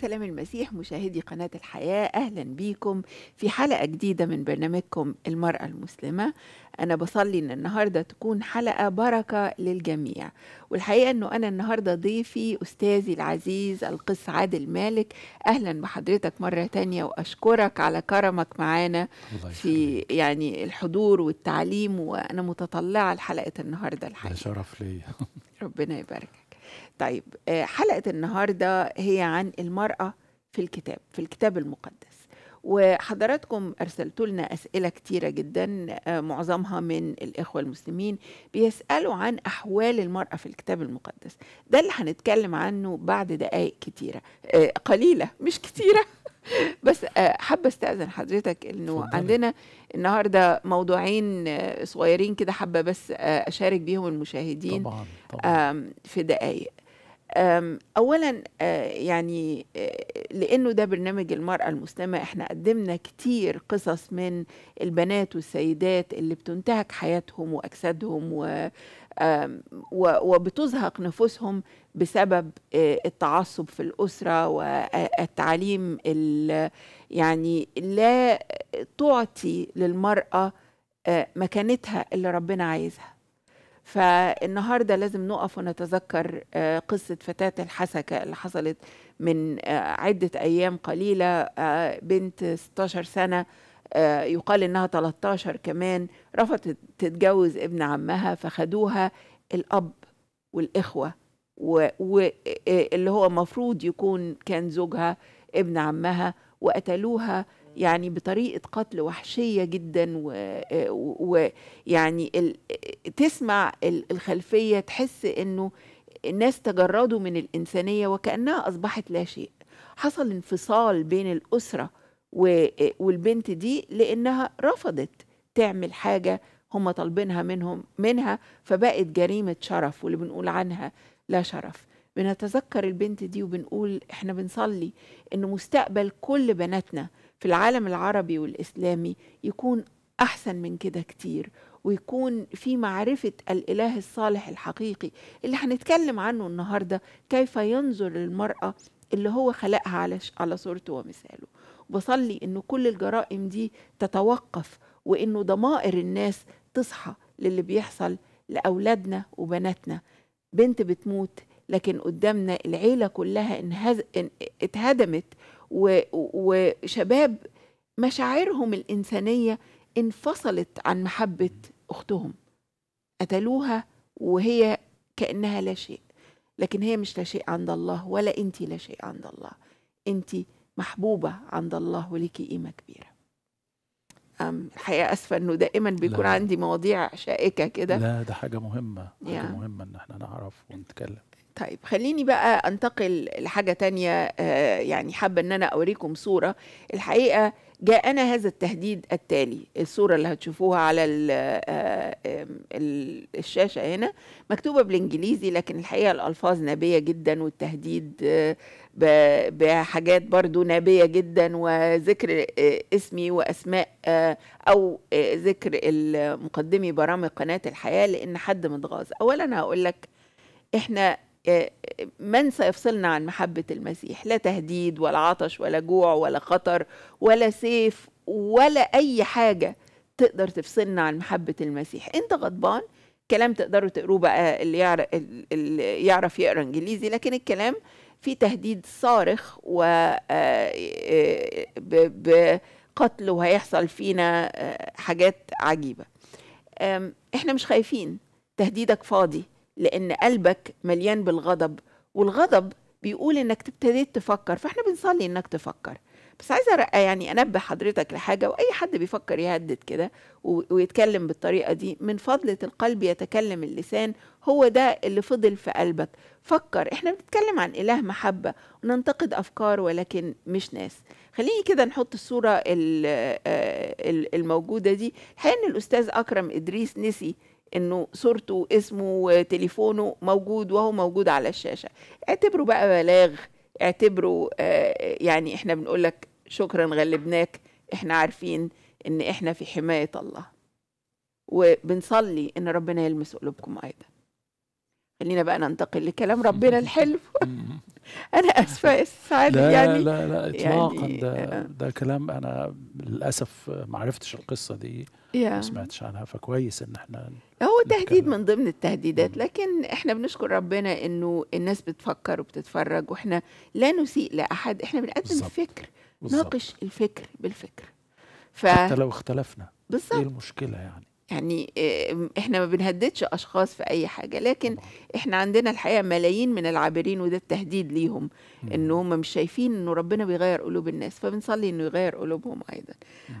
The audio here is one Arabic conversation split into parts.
سلام المسيح مشاهدي قناة الحياة أهلا بيكم في حلقة جديدة من برنامجكم المرأة المسلمة أنا بصلي إن النهاردة تكون حلقة بركة للجميع والحقيقة إنه أنا النهاردة ضيفي أستاذي العزيز القس عادل مالك أهلا بحضرتك مرة تانية وأشكرك على كرمك معانا في يعني الحضور والتعليم وأنا متطلعة لحلقة النهاردة الحقيقة شرف ليا ربنا يبارك طيب آه، حلقة النهاردة هي عن المرأة في الكتاب في الكتاب المقدس وحضراتكم أرسلتوا لنا أسئلة كتيرة جدا آه، معظمها من الإخوة المسلمين بيسألوا عن أحوال المرأة في الكتاب المقدس ده اللي هنتكلم عنه بعد دقايق كتيرة آه، قليلة مش كتيرة بس حابة استأذن حضرتك إنه عندنا النهاردة موضوعين صغيرين كده حابة بس أشارك بيهم المشاهدين طبعا طبعا. في دقايق اولا آه، يعني آه، لانه ده برنامج المراه المسلمه احنا قدمنا كتير قصص من البنات والسيدات اللي بتنتهك حياتهم واجسادهم و وبتزهق نفوسهم بسبب آه، التعصب في الاسره والتعليم يعني لا تعطي للمراه مكانتها اللي ربنا عايزها فالنهارده لازم نقف ونتذكر آه، قصه فتاه الحسكه اللي حصلت من آه، عده ايام قليله آه، بنت 16 سنه يقال انها 13 كمان رفضت تتجوز ابن عمها فخدوها الاب والاخوه واللي هو المفروض يكون كان زوجها ابن عمها وقتلوها يعني بطريقه قتل وحشيه جدا ويعني تسمع الخلفيه تحس انه الناس تجردوا من الانسانيه وكانها اصبحت لا شيء حصل انفصال بين الاسره والبنت دي لانها رفضت تعمل حاجه هم طالبينها منهم منها فبقت جريمه شرف واللي بنقول عنها لا شرف بنتذكر البنت دي وبنقول احنا بنصلي ان مستقبل كل بناتنا في العالم العربي والإسلامي يكون أحسن من كده كتير ويكون في معرفة الإله الصالح الحقيقي اللي هنتكلم عنه النهاردة كيف ينظر للمرأة اللي هو خلقها على على صورته ومثاله بصلي أنه كل الجرائم دي تتوقف وإنه ضمائر الناس تصحى للي بيحصل لأولادنا وبناتنا بنت بتموت لكن قدامنا العيلة كلها إن اتهدمت وشباب مشاعرهم الإنسانية انفصلت عن محبة أختهم قتلوها وهي كأنها لا شيء لكن هي مش لا شيء عند الله ولا أنت لا شيء عند الله أنت محبوبة عند الله ولك قيمة كبيرة الحقيقة أسفة أنه دائما بيكون لا. عندي مواضيع شائكة كده لا ده حاجة مهمة حاجة يعني. مهمة أن احنا نعرف ونتكلم طيب خليني بقى انتقل لحاجه تانية آه، يعني حابه ان انا اوريكم صوره الحقيقه جاءنا هذا التهديد التالي الصوره اللي هتشوفوها على آه، الشاشه هنا مكتوبه بالانجليزي لكن الحقيقه الالفاظ نابيه جدا والتهديد آه، بحاجات برضو نابيه جدا وذكر اسمي واسماء او ذكر مقدمي برامج قناه الحياه لان حد متغاظ اولا هقول لك احنا آه، من سيفصلنا عن محبة المسيح لا تهديد ولا عطش ولا جوع ولا خطر ولا سيف ولا أي حاجة تقدر تفصلنا عن محبة المسيح أنت غضبان كلام تقدروا تقروه بقى اللي يعرف, اللي يعرف يقرا انجليزي لكن الكلام في تهديد صارخ و آه، آه، بقتل وهيحصل فينا حاجات عجيبه احنا مش خايفين تهديدك فاضي لأن قلبك مليان بالغضب والغضب بيقول إنك ابتديت تفكر فإحنا بنصلي إنك تفكر بس عايزة يعني أنبه حضرتك لحاجة وأي حد بيفكر يهدد كده ويتكلم بالطريقة دي من فضلة القلب يتكلم اللسان هو ده اللي فضل في قلبك فكر إحنا بنتكلم عن إله محبة وننتقد أفكار ولكن مش ناس خليني كده نحط الصورة آه، الموجودة دي الحقيقة إن الأستاذ أكرم إدريس نسي انه صورته واسمه وتليفونه موجود وهو موجود على الشاشه اعتبره بقى بلاغ اعتبره آه، يعني احنا بنقول لك شكرا غلبناك احنا عارفين ان احنا في حمايه الله وبنصلي ان ربنا يلمس قلوبكم ايضا خلينا بقى ننتقل لكلام ربنا الحلو انا اسفه السعاده يعني لا لا لا يعني اطلاقا يعني ده, آه. ده كلام انا للاسف ما عرفتش القصه دي ما سمعتش عنها فكويس ان احنا هو تهديد من ضمن التهديدات لكن احنا بنشكر ربنا انه الناس بتفكر وبتتفرج واحنا لا نسيء لاحد احنا بنقدم فكر ناقش الفكر بالفكر ف... حتى لو اختلفنا إيه بالظبط ايه المشكله يعني يعني احنا ما بنهددش اشخاص في اي حاجه لكن احنا عندنا الحقيقه ملايين من العابرين وده التهديد ليهم ان هم مش شايفين انه ربنا بيغير قلوب الناس فبنصلي انه يغير قلوبهم ايضا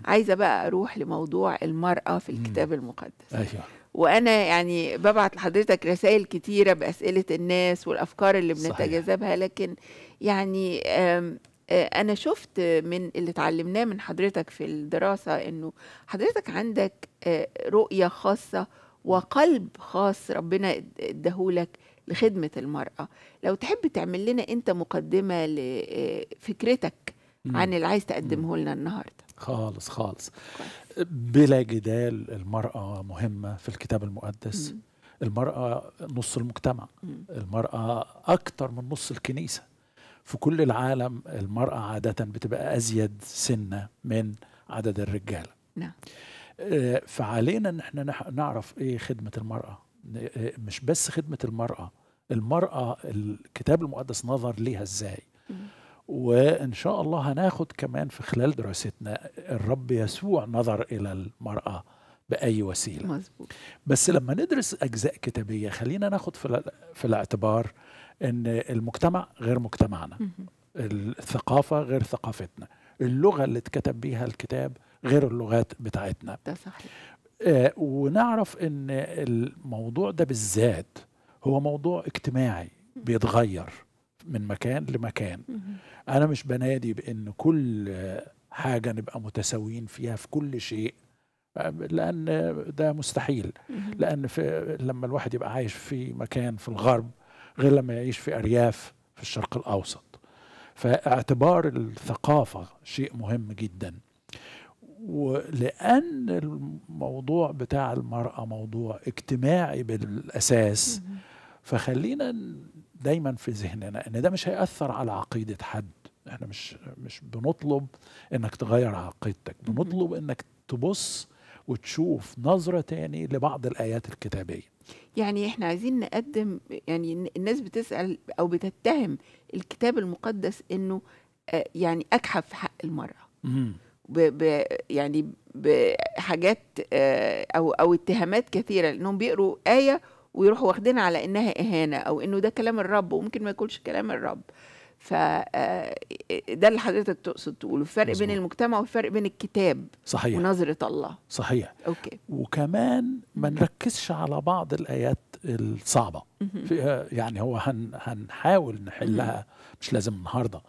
عايزه بقى اروح لموضوع المراه في الكتاب المقدس أيوة. وانا يعني ببعت لحضرتك رسائل كتيره باسئله الناس والافكار اللي بنتجاذبها لكن يعني آه، انا شفت من اللي اتعلمناه من حضرتك في الدراسه انه حضرتك عندك آه، رؤيه خاصه وقلب خاص ربنا اداهولك لخدمه المراه لو تحب تعمل لنا انت مقدمه لفكرتك آه، عن اللي عايز تقدمه لنا النهارده خالص خالص بلا جدال المراه مهمه في الكتاب المقدس المراه نص المجتمع المراه اكتر من نص الكنيسه في كل العالم المرأة عادة بتبقى أزيد سنة من عدد الرجالة نعم آه، فعلينا ان احنا نعرف ايه خدمة المرأة آه، مش بس خدمة المرأة المرأة الكتاب المقدس نظر ليها ازاي وان شاء الله هناخد كمان في خلال دراستنا الرب يسوع نظر الى المرأة بأي وسيلة مزبوط. بس لما ندرس أجزاء كتابية خلينا ناخد في, في الاعتبار ان المجتمع غير مجتمعنا الثقافه غير ثقافتنا اللغه اللي اتكتب بيها الكتاب غير اللغات بتاعتنا ده صحيح آه ونعرف ان الموضوع ده بالذات هو موضوع اجتماعي بيتغير من مكان لمكان انا مش بنادي بان كل حاجه نبقى متساويين فيها في كل شيء لان ده مستحيل لان في لما الواحد يبقى عايش في مكان في الغرب غير لما يعيش في ارياف في الشرق الاوسط فاعتبار الثقافه شيء مهم جدا ولان الموضوع بتاع المراه موضوع اجتماعي بالاساس فخلينا دايما في ذهننا ان ده مش هياثر على عقيده حد احنا مش مش بنطلب انك تغير عقيدتك بنطلب انك تبص وتشوف نظره تاني لبعض الايات الكتابيه يعني احنا عايزين نقدم يعني الناس بتسأل أو بتتهم الكتاب المقدس إنه آه، يعني أكحف في حق المرأة ب ب يعني بحاجات آه، أو أو اتهامات كثيرة لأنهم بيقروا آية ويروحوا واخدينها على إنها إهانة أو إنه ده كلام الرب وممكن ما يكونش كلام الرب ف آه، ده اللي حضرتك تقصد تقوله الفرق بين المجتمع والفرق بين الكتاب صحيح ونظرة الله صحيح أوكي. وكمان ما نركزش على بعض الآيات الصعبة فيها يعني هو هن هنحاول نحلها مش لازم النهاردة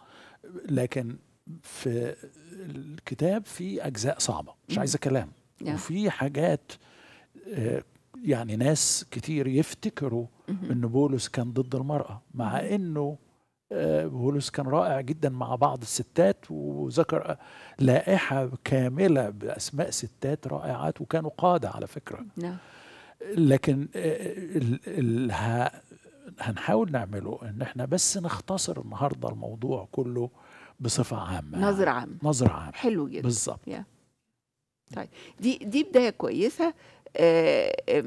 لكن في الكتاب في أجزاء صعبة مش عايزة كلام وفي حاجات آه، يعني ناس كتير يفتكروا ان بولس كان ضد المرأة مع انه آه، بولس كان رائع جدا مع بعض الستات وذكر لائحة كاملة بأسماء ستات رائعات وكانوا قادة على فكرة نعم. لكن آه، ال هنحاول نعمله ان احنا بس نختصر النهارده الموضوع كله بصفه عامه نظر عام نظر عام حلو جدا بالظبط طيب دي دي بدايه كويسه آه، آه،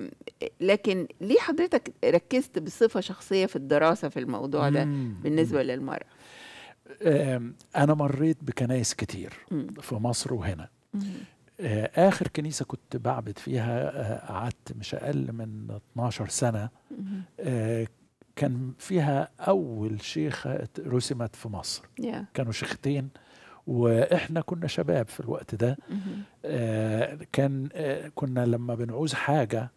لكن ليه حضرتك ركزت بصفه شخصيه في الدراسه في الموضوع ده بالنسبه للمراه انا مريت بكنائس كتير في مصر وهنا آه، اخر كنيسه كنت بعبد فيها قعدت مش اقل من 12 سنه كان فيها اول شيخه رسمت في مصر كانوا شيختين واحنا كنا شباب في الوقت ده آه كان آه كنا لما بنعوز حاجه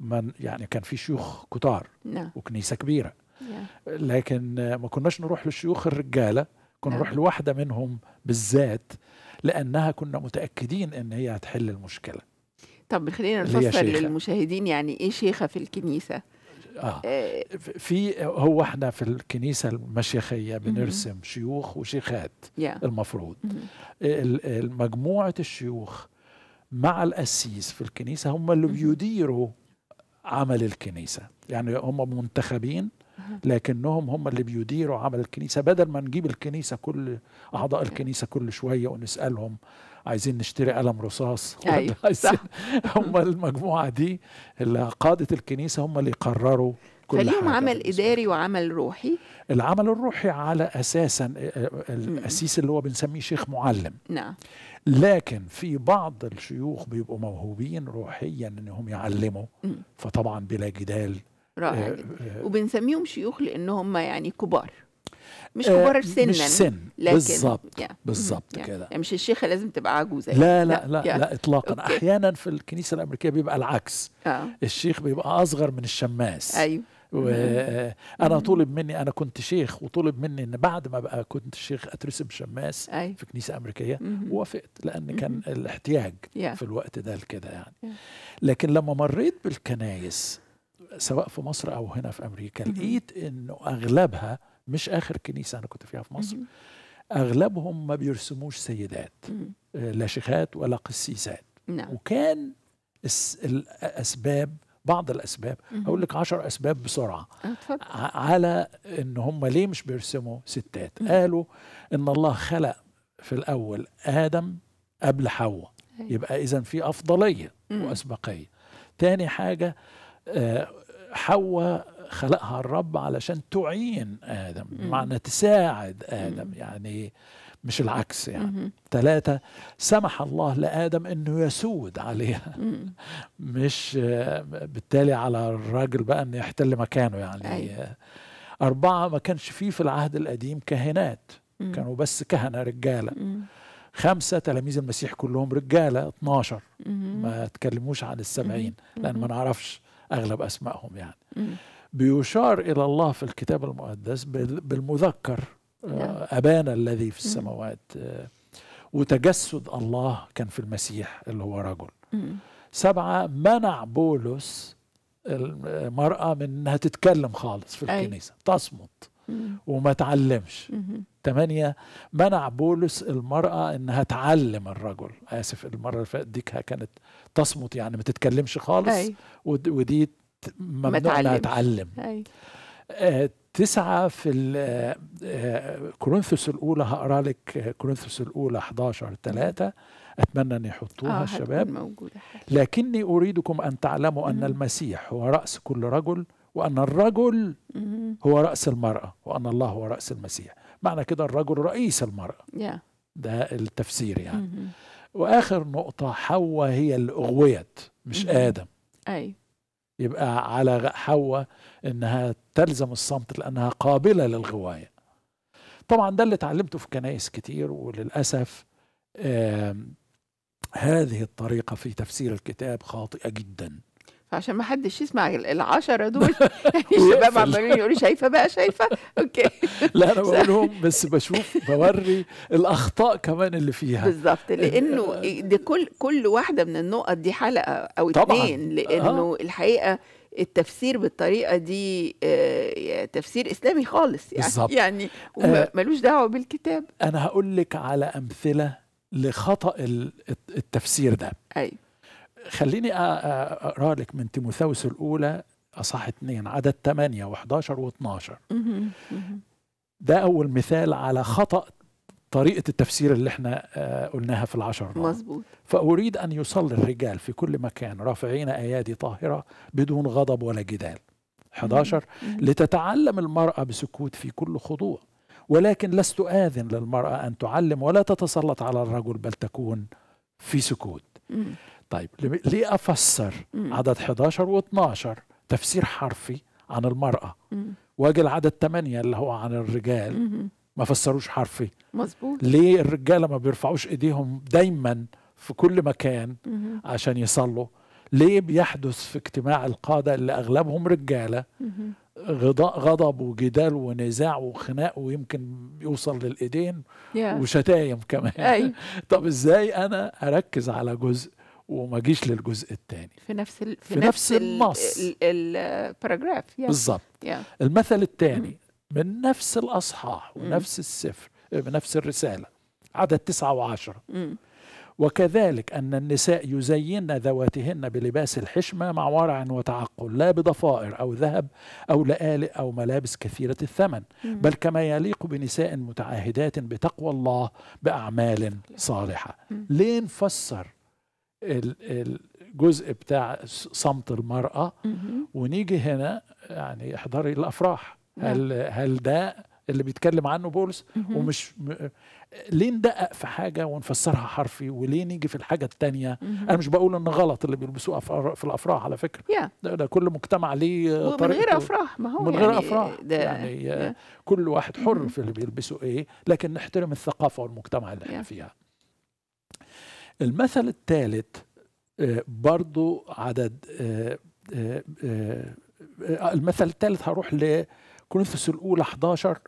من يعني كان في شيوخ كتار نعم. وكنيسه كبيره لكن ما كناش نروح للشيوخ الرجاله كنا نعم. نروح لواحده منهم بالذات لانها كنا متاكدين ان هي هتحل المشكله طب خلينا نفسر للمشاهدين يعني ايه شيخه في الكنيسه آه. إيه. في هو احنا في الكنيسه المشيخيه بنرسم شيوخ وشيخات yeah. المفروض مجموعه الشيوخ مع القسيس في الكنيسه هم اللي بيديروا عمل الكنيسه يعني هم منتخبين لكنهم هم اللي بيديروا عمل الكنيسه بدل ما نجيب الكنيسه كل اعضاء إيه. الكنيسه كل شويه ونسالهم عايزين نشتري قلم رصاص أيوة عايزين هم المجموعه دي اللي قاده الكنيسه هم اللي يقرروا كل فليهم حاجة عمل اداري وعمل روحي العمل الروحي على اساسا آه، آه، الاسيس اللي هو بنسميه شيخ معلم نعم لكن في بعض الشيوخ بيبقوا موهوبين روحيا انهم يعلموا مم. فطبعا بلا جدال رائع آه آه وبنسميهم شيوخ لان هم يعني كبار مش آه، كبار سنا مش سن بالظبط بالظبط mm-hmm. كده يعني مش الشيخه لازم تبقى عجوزه يعني. لا لا لا لا, لا اطلاقا أوكي. احيانا في الكنيسه الامريكيه بيبقى العكس آه. الشيخ بيبقى اصغر من الشماس ايوه وانا mm-hmm. آه، mm-hmm. طلب مني انا كنت شيخ وطلب مني ان بعد ما بقى كنت شيخ اترسم شماس أي. أيوه. في كنيسه امريكيه ووافقت لان كان الاحتياج yeah. في الوقت ده لكده يعني yeah. لكن لما مريت بالكنايس سواء في مصر او هنا في امريكا لقيت انه اغلبها مش اخر كنيسه انا كنت فيها في مصر اغلبهم ما بيرسموش سيدات آه، لا شيخات ولا قسيسات نعم. وكان الاسباب بعض الاسباب هقول لك 10 اسباب بسرعه آه، أتفضل. على ان هم ليه مش بيرسموا ستات قالوا ان الله خلق في الاول ادم قبل حواء أيوة. يبقى اذا في افضليه واسبقيه تاني حاجه آه، حواء خلقها الرب علشان تعين آدم بمعنى تساعد آدم يعني مش العكس يعني ثلاثة سمح الله لآدم أنه يسود عليها مش بالتالي على الراجل بقى أنه يحتل مكانه يعني أيوة. أربعة ما كانش فيه في العهد القديم كهنات كانوا بس كهنة رجالة خمسة تلاميذ المسيح كلهم رجالة 12 ما تكلموش عن السبعين لأن ما نعرفش أغلب أسمائهم يعني بيشار إلى الله في الكتاب المقدس نعم. بالمذكر آه، نعم. أبانا الذي في السماوات آه، وتجسد الله كان في المسيح اللي هو رجل سبعة منع بولس المرأة من أنها تتكلم خالص في الكنيسة تصمت وما تعلمش تمانية منع بولس المرأة انها تعلم الرجل اسف المرة اللي فاتت ديكها كانت تصمت يعني ما تتكلمش خالص أي. ودي ممنوع ما اتعلم آه، تسعة في آه، آه، كورنثوس الأولى هقرا لك كورنثوس الأولى 11 3 أتمنى أن يحطوها آه الشباب موجودة لكني أريدكم أن تعلموا مم. أن المسيح هو رأس كل رجل وأن الرجل مم. هو رأس المرأة وأن الله هو رأس المسيح معنى كده الرجل رئيس المرأة yeah. ده التفسير يعني مم. وآخر نقطة حواء هي اللي أغويت مش مم. آدم أي يبقى على حواء انها تلزم الصمت لانها قابله للغوايه طبعا ده اللي اتعلمته في كنائس كتير وللاسف هذه الطريقه في تفسير الكتاب خاطئه جدا فعشان ما حدش يسمع العشرة دول يعني الشباب عمالين يقولوا شايفة بقى شايفة اوكي لا انا بقولهم بس بشوف بوري الاخطاء كمان اللي فيها بالظبط لانه آه. إيه، دي كل كل واحدة من النقط دي حلقة او اتنين لانه آه. الحقيقة التفسير بالطريقه دي آه، يعني تفسير اسلامي خالص يعني بالزبط. يعني آه. ملوش دعوه بالكتاب انا هقول لك على امثله لخطا التفسير ده ايوه خليني اقرا لك من تيموثاوس الاولى اصح اثنين عدد 8 و11 و12 ده اول مثال على خطا طريقه التفسير اللي احنا آه، قلناها في العشر مظبوط فاريد ان يصلي الرجال في كل مكان رافعين ايادي طاهره بدون غضب ولا جدال 11 لتتعلم المراه بسكوت في كل خضوع ولكن لست آذن للمرأة أن تعلم ولا تتسلط على الرجل بل تكون في سكوت طيب ليه افسر مم. عدد 11 و12 تفسير حرفي عن المراه واجي العدد 8 اللي هو عن الرجال مم. ما فسروش حرفي مظبوط ليه الرجاله ما بيرفعوش ايديهم دايما في كل مكان مم. عشان يصلوا ليه بيحدث في اجتماع القاده اللي اغلبهم رجاله غضاء غضب وجدال ونزاع وخناق ويمكن يوصل للايدين yeah. وشتايم كمان أي. طب ازاي انا اركز على جزء وما جيش للجزء الثاني في نفس ال... في, في نفس, نفس النص الباراجراف yeah. بالظبط yeah. المثل الثاني mm. من نفس الاصحاح mm. ونفس السفر آه، نفس الرساله عدد تسعة وعشرة mm. وكذلك أن النساء يزين ذواتهن بلباس الحشمة مع ورع وتعقل لا بضفائر أو ذهب أو لآلئ أو ملابس كثيرة الثمن بل كما يليق بنساء متعاهدات بتقوى الله بأعمال صالحة ليه نفسر الجزء بتاع صمت المرأة ونيجي هنا يعني احضري الأفراح نعم. هل هل ده اللي بيتكلم عنه بولس ومش م... ليه ندقق في حاجة ونفسرها حرفي وليه نيجي في الحاجة التانية أنا مش بقول إن غلط اللي بيلبسوه في الأفراح على فكرة ده, ده كل مجتمع ليه طريقة من غير أفراح ما هو من يعني غير أفراح ده يعني ده كل واحد حر في اللي بيلبسه إيه لكن نحترم الثقافة والمجتمع اللي احنا فيها المثل الثالث آه، برضو عدد آه، آه، المثل الثالث هروح لكورنثوس الأولى 11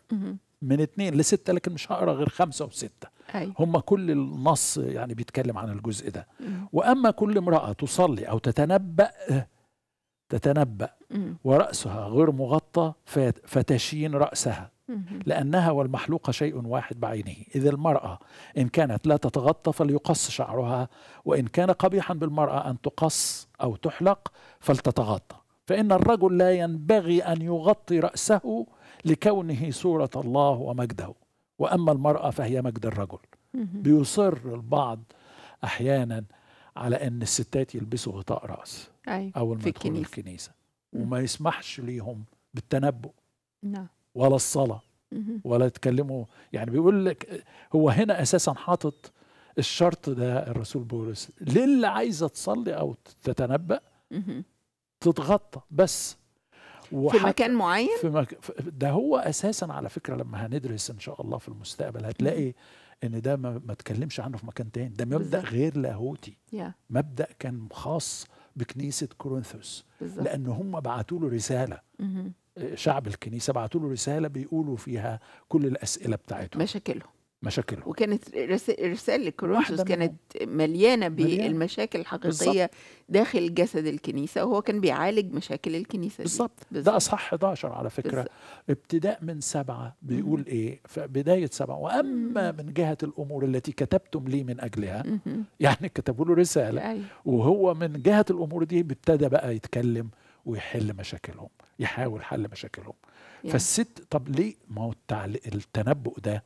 من اثنين لستة لكن مش هقرا غير خمسة وستة هم كل النص يعني بيتكلم عن الجزء ده وأما كل امرأة تصلي أو تتنبأ تتنبأ ورأسها غير مغطى فتشين رأسها لأنها والمحلوقة شيء واحد بعينه إذ المرأة إن كانت لا تتغطى فليقص شعرها وإن كان قبيحا بالمرأة أن تقص أو تحلق فلتتغطى فإن الرجل لا ينبغي أن يغطي رأسه لكونه صورة الله ومجده وأما المرأة فهي مجد الرجل بيصر البعض أحيانا على أن الستات يلبسوا غطاء رأس أيوة، أو ما يدخلوا الكنيسة وما يسمحش ليهم بالتنبؤ نعم ولا الصلاة ولا يتكلموا يعني بيقول لك هو هنا أساسا حاطط الشرط ده الرسول بولس للي عايزة تصلي أو تتنبأ تتغطى بس في مكان معين في مك... ده هو اساسا على فكره لما هندرس ان شاء الله في المستقبل هتلاقي ان ده ما, ما تكلمش عنه في مكان تاني ده مبدا غير لاهوتي مبدا كان خاص بكنيسه كورنثوس لان هم بعتوا له رساله شعب الكنيسه بعتوا له رساله بيقولوا فيها كل الاسئله بتاعتهم مشاكلهم مشاكلهم وكانت رساله كورنثوس كانت مليانه بالمشاكل الحقيقيه داخل جسد الكنيسه وهو كان بيعالج مشاكل الكنيسه بالظبط ده اصح 11 على فكره بالزبط. ابتداء من سبعه بيقول مم. ايه فبدايه سبعه واما مم. من جهه الامور التي كتبتم لي من اجلها مم. يعني كتبوا له رساله أي. أيوة. وهو من جهه الامور دي ابتدى بقى يتكلم ويحل مشاكلهم يحاول حل مشاكلهم يعني. فالست طب ليه ما هو التنبؤ ده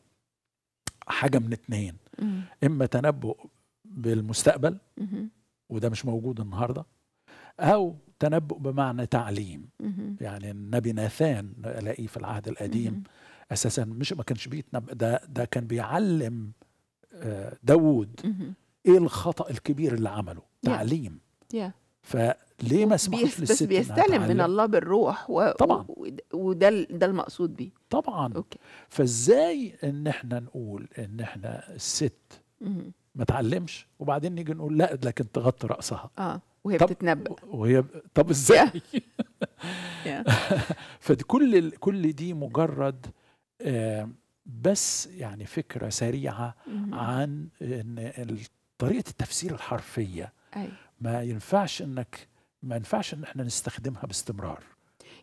حاجه من اتنين مم. اما تنبؤ بالمستقبل مم. وده مش موجود النهارده او تنبؤ بمعنى تعليم مم. يعني النبي ناثان الاقيه في العهد القديم مم. اساسا مش ما كانش بيتنبأ ده ده كان بيعلم آه، داوود ايه الخطا الكبير اللي عمله تعليم yeah. yeah. ليه ما سمحش للست بس بيستلم من الله بالروح و... طبعا وده ده المقصود بيه طبعا أوكي. فازاي ان احنا نقول ان احنا الست ما تعلمش وبعدين نيجي نقول لا لكن تغطي راسها اه وهي طب بتتنبأ وهي طب ازاي فكل كل دي مجرد آه بس يعني فكره سريعه عن ان طريقه التفسير الحرفيه أي. ما ينفعش انك ما ينفعش ان احنا نستخدمها باستمرار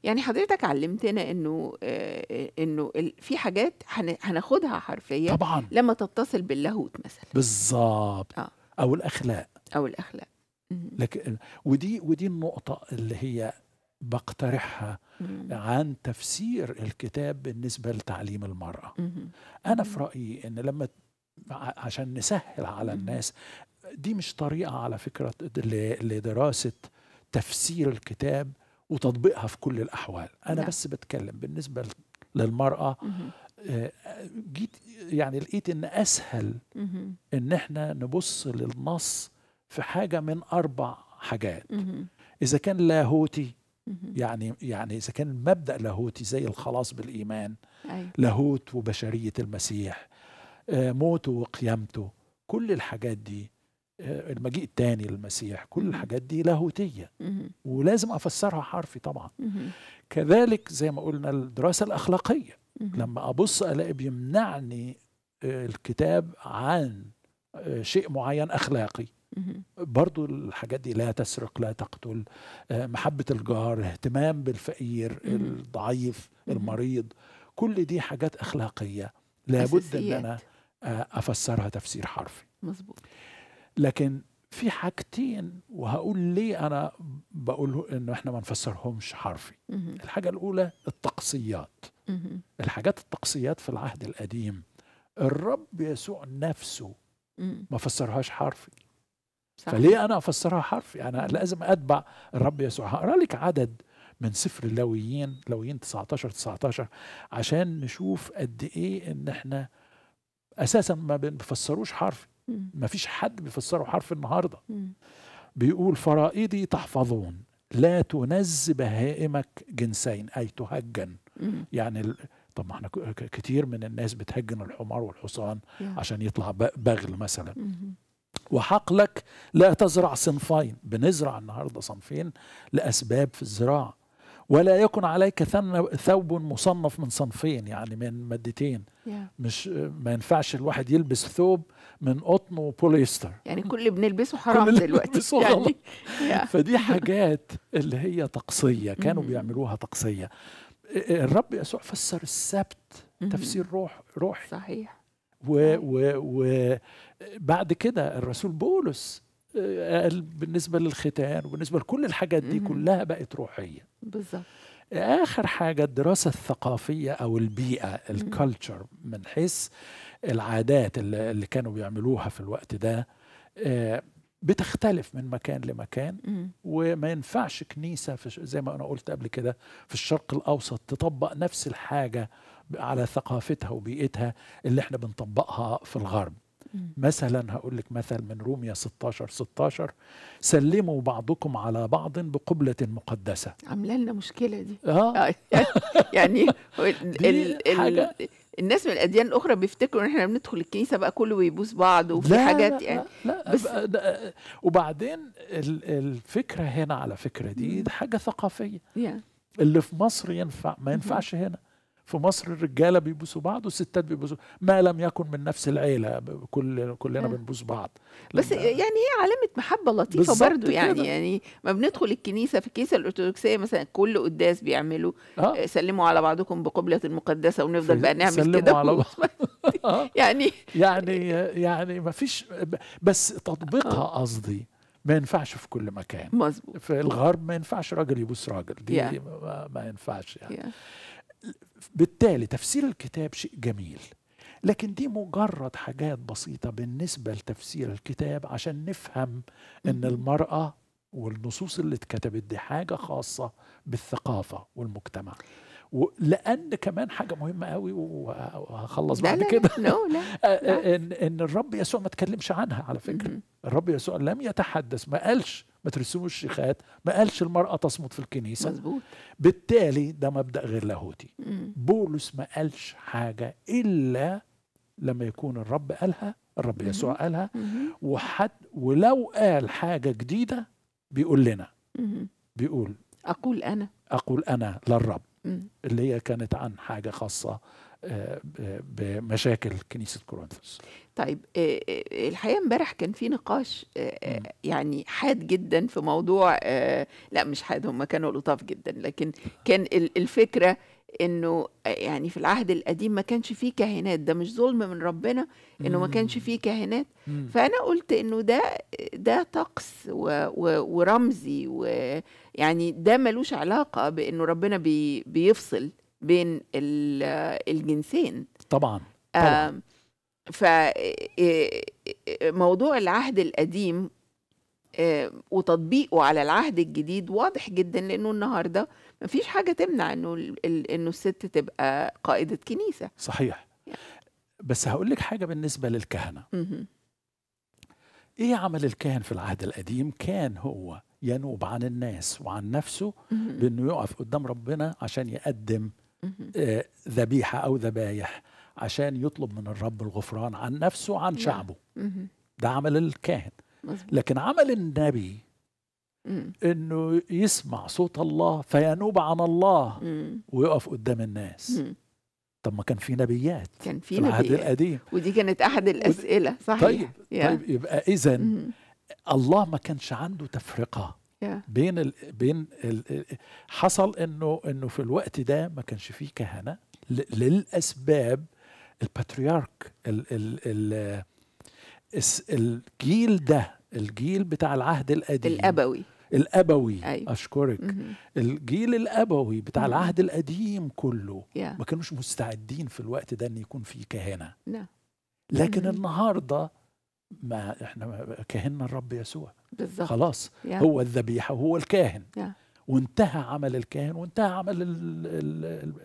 يعني حضرتك علمتنا انه آه انه في حاجات هناخدها حرفيا طبعا لما تتصل باللاهوت مثلا بالظبط آه. او الاخلاق او الاخلاق لكن ودي ودي النقطه اللي هي بقترحها مم. عن تفسير الكتاب بالنسبه لتعليم المراه مم. انا في رايي ان لما عشان نسهل على الناس دي مش طريقه على فكره لدراسه تفسير الكتاب وتطبيقها في كل الاحوال انا نعم. بس بتكلم بالنسبه للمراه آه، جيت يعني لقيت ان اسهل ان احنا نبص للنص في حاجه من اربع حاجات اذا كان لاهوتي يعني يعني اذا كان مبدا لاهوتي زي الخلاص بالايمان أيوة. لاهوت وبشريه المسيح آه، موته وقيامته كل الحاجات دي آه، المجيء الثاني للمسيح كل الحاجات دي لاهوتية ولازم أفسرها حرفي طبعا كذلك زي ما قلنا الدراسة الأخلاقية لما أبص ألاقي بيمنعني آه، الكتاب عن آه، شيء معين أخلاقي برضو الحاجات دي لا تسرق لا تقتل محبة الجار اهتمام بالفقير الضعيف المريض كل دي حاجات أخلاقية لابد أن أنا أفسرها تفسير حرفي مظبوط لكن في حاجتين وهقول ليه انا بقول انه احنا ما نفسرهمش حرفي الحاجه الاولى التقصيات الحاجات التقصيات في العهد القديم الرب يسوع نفسه ما فسرهاش حرفي صح. فليه انا افسرها حرفي يعني انا لازم اتبع الرب يسوع هقرا لك عدد من سفر اللويين لويين 19 19 عشان نشوف قد ايه ان احنا اساسا ما بنفسروش حرفي ما فيش حد بيفسره حرف النهارده بيقول فرائدي تحفظون لا تنز بهائمك جنسين اي تهجن يعني طب ما احنا كتير من الناس بتهجن الحمار والحصان عشان يطلع بغل مثلا وحقلك لا تزرع صنفين بنزرع النهارده صنفين لاسباب في الزراعه ولا يكن عليك ثوب مصنف من صنفين يعني من مادتين yeah. مش ما ينفعش الواحد يلبس ثوب من قطن وبوليستر يعني كل اللي بنلبسه حرام اللي دلوقتي بنلبسه يعني فدي حاجات اللي هي طقسيه كانوا mm. بيعملوها طقسيه الرب يسوع فسر السبت mm-hmm. تفسير روح روحي صحيح وبعد كده الرسول بولس قال بالنسبه للختان وبالنسبه لكل الحاجات دي كلها بقت روحيه بالظبط اخر حاجه الدراسه الثقافيه او البيئه الكالتشر من حيث العادات اللي, كانوا بيعملوها في الوقت ده آه، بتختلف من مكان لمكان وما ينفعش كنيسه في زي ما انا قلت قبل كده في الشرق الاوسط تطبق نفس الحاجه على ثقافتها وبيئتها اللي احنا بنطبقها في الغرب مثلا هقول لك مثل من روميا 16 16 سلموا بعضكم على بعض بقبلة مقدسة عامله لنا مشكلة دي اه, آه، يعني ال ال الناس من الاديان الاخرى بيفتكروا ان احنا بندخل الكنيسه بقى كله بيبوس بعض وفي لا حاجات يعني لا, لا بس لا وبعدين الفكره هنا على فكره دي, دي حاجه ثقافيه اللي في مصر ينفع ما ينفعش هنا في مصر الرجاله بيبوسوا بعض والستات بيبوسوا ما لم يكن من نفس العيله كل كلنا نعم. بنبوس بعض بس يعني هي علامه محبه لطيفه برضو يعني كده. يعني ما بندخل الكنيسه في الكنيسه الارثوذكسيه مثلا كل قداس بيعملوا آه. آه، سلموا على بعضكم بقبله مقدسه ونفضل بقى نعمل كده على بعض. يعني يعني يعني ما فيش بس تطبيقها آه. قصدي ما ينفعش في كل مكان مظبوط في الغرب ما ينفعش راجل يبوس راجل دي yeah. ما, ما ينفعش يعني yeah. بالتالي تفسير الكتاب شيء جميل لكن دي مجرد حاجات بسيطة بالنسبة لتفسير الكتاب عشان نفهم ان المرأة والنصوص اللي اتكتبت دي حاجة خاصة بالثقافة والمجتمع لان كمان حاجه مهمه قوي وهخلص بعد كده لا لا, لا, آه، آه، إن, ان الرب يسوع ما تكلمش عنها على فكره الرب يسوع لم يتحدث ما قالش ما ترسموا الشيخات ما قالش المرأة تصمت في الكنيسة مزبوط. بالتالي ده مبدأ غير لاهوتي بولس ما قالش حاجة إلا لما يكون الرب قالها الرب يسوع قالها وحد ولو قال حاجة جديدة بيقول لنا بيقول أقول أنا أقول أنا للرب اللي هي كانت عن حاجه خاصه بمشاكل كنيسه كورنثوس طيب آه، آه، الحقيقه امبارح كان في نقاش آه، يعني حاد جدا في موضوع لا مش حاد هم كانوا لطاف جدا لكن كان الفكره انه يعني في العهد القديم ما كانش فيه كاهنات ده مش ظلم من ربنا انه ما كانش فيه كاهنات فانا قلت انه ده ده طقس ورمزي ويعني ده ملوش علاقه بانه ربنا بيفصل بين الجنسين طبعا, طبعا. فموضوع آه، آه، آه، العهد القديم وتطبيقه على العهد الجديد واضح جدا لانه النهارده مفيش حاجه تمنع انه انه الست تبقى قائده كنيسه صحيح بس هقول لك حاجه بالنسبه للكهنه ايه عمل الكاهن في العهد القديم كان هو ينوب عن الناس وعن نفسه بانه يقف قدام ربنا عشان يقدم آه، ذبيحه او ذبايح عشان يطلب من الرب الغفران عن نفسه وعن نعم. شعبه ده عمل الكاهن لكن عمل النبي انه يسمع صوت الله فينوب عن الله ويقف قدام الناس طب ما كان في نبيات كان في, في العهد القديم ودي كانت احد الاسئله صحيح طيب طيب يبقى اذا الله ما كانش عنده تفرقه yeah. بين الـ بين الـ حصل انه انه في الوقت ده ما كانش فيه كهنه للاسباب الباتريارك الـ الـ الـ الجيل ده الجيل بتاع العهد القديم الابوي الابوي أيوة. اشكرك مم. الجيل الابوي بتاع مم. العهد القديم كله yeah. ما كانوش مستعدين في الوقت ده ان يكون في كهنه no. لكن مم. Mm-hmm. النهارده ما احنا كاهنا الرب يسوع بالظبط خلاص yeah. هو الذبيحه وهو الكاهن yeah. وانتهى عمل الكاهن وانتهى عمل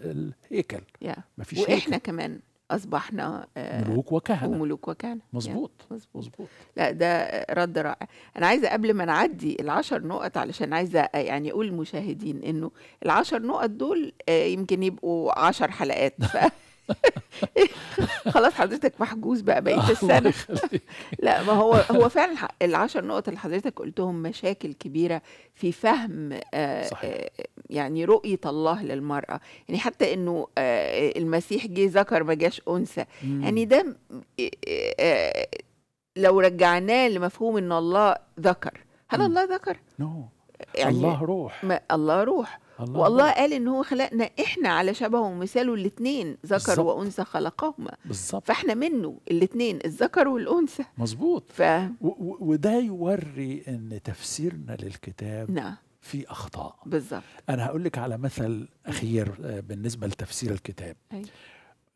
الهيكل yeah. مفيش واحنا هيكل. كمان اصبحنا آه، ملوك وكهنه ملوك وكهنه مظبوط مظبوط لا ده رد رائع انا عايزه قبل ما نعدي العشر نقط علشان عايزه آه، يعني اقول للمشاهدين انه العشر نقط دول آه، يمكن يبقوا عشر حلقات ف... خلاص حضرتك محجوز بقى بقيه السنه لا ما هو هو فعلا العشر نقط اللي حضرتك قلتهم مشاكل كبيره في فهم آه، صحيح. آه، يعني رؤيه الله للمراه يعني حتى انه آه، المسيح جه ذكر ما جاش انثى يعني ده لو رجعناه لمفهوم ان الله ذكر هل الله ذكر؟ نو يعني الله روح ما الله روح والله قال ان هو خلقنا احنا على شبهه ومثاله الاثنين ذكر وانثى خلقهما بالظبط فاحنا منه الاثنين الذكر والانثى مظبوط ف... وده يوري ان تفسيرنا للكتاب نعم في اخطاء بالظبط انا هقول لك على مثل اخير آه، بالنسبه لتفسير الكتاب أي.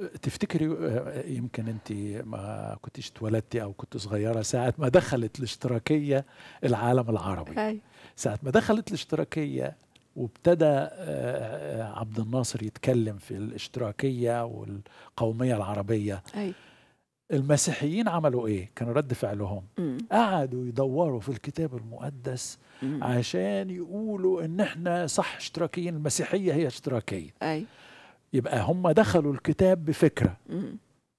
أه، تفتكري أه، يمكن انت ما كنتش اتولدتي او كنت صغيره ساعه ما دخلت الاشتراكيه العالم العربي أي. ساعه ما دخلت الاشتراكيه وابتدى آه، آه، عبد الناصر يتكلم في الاشتراكيه والقوميه العربيه أي. المسيحيين عملوا ايه كان رد فعلهم م. قعدوا يدوروا في الكتاب المقدس م. عشان يقولوا ان احنا صح اشتراكيين المسيحيه هي اشتراكيه أي. يبقى هم دخلوا الكتاب بفكره م.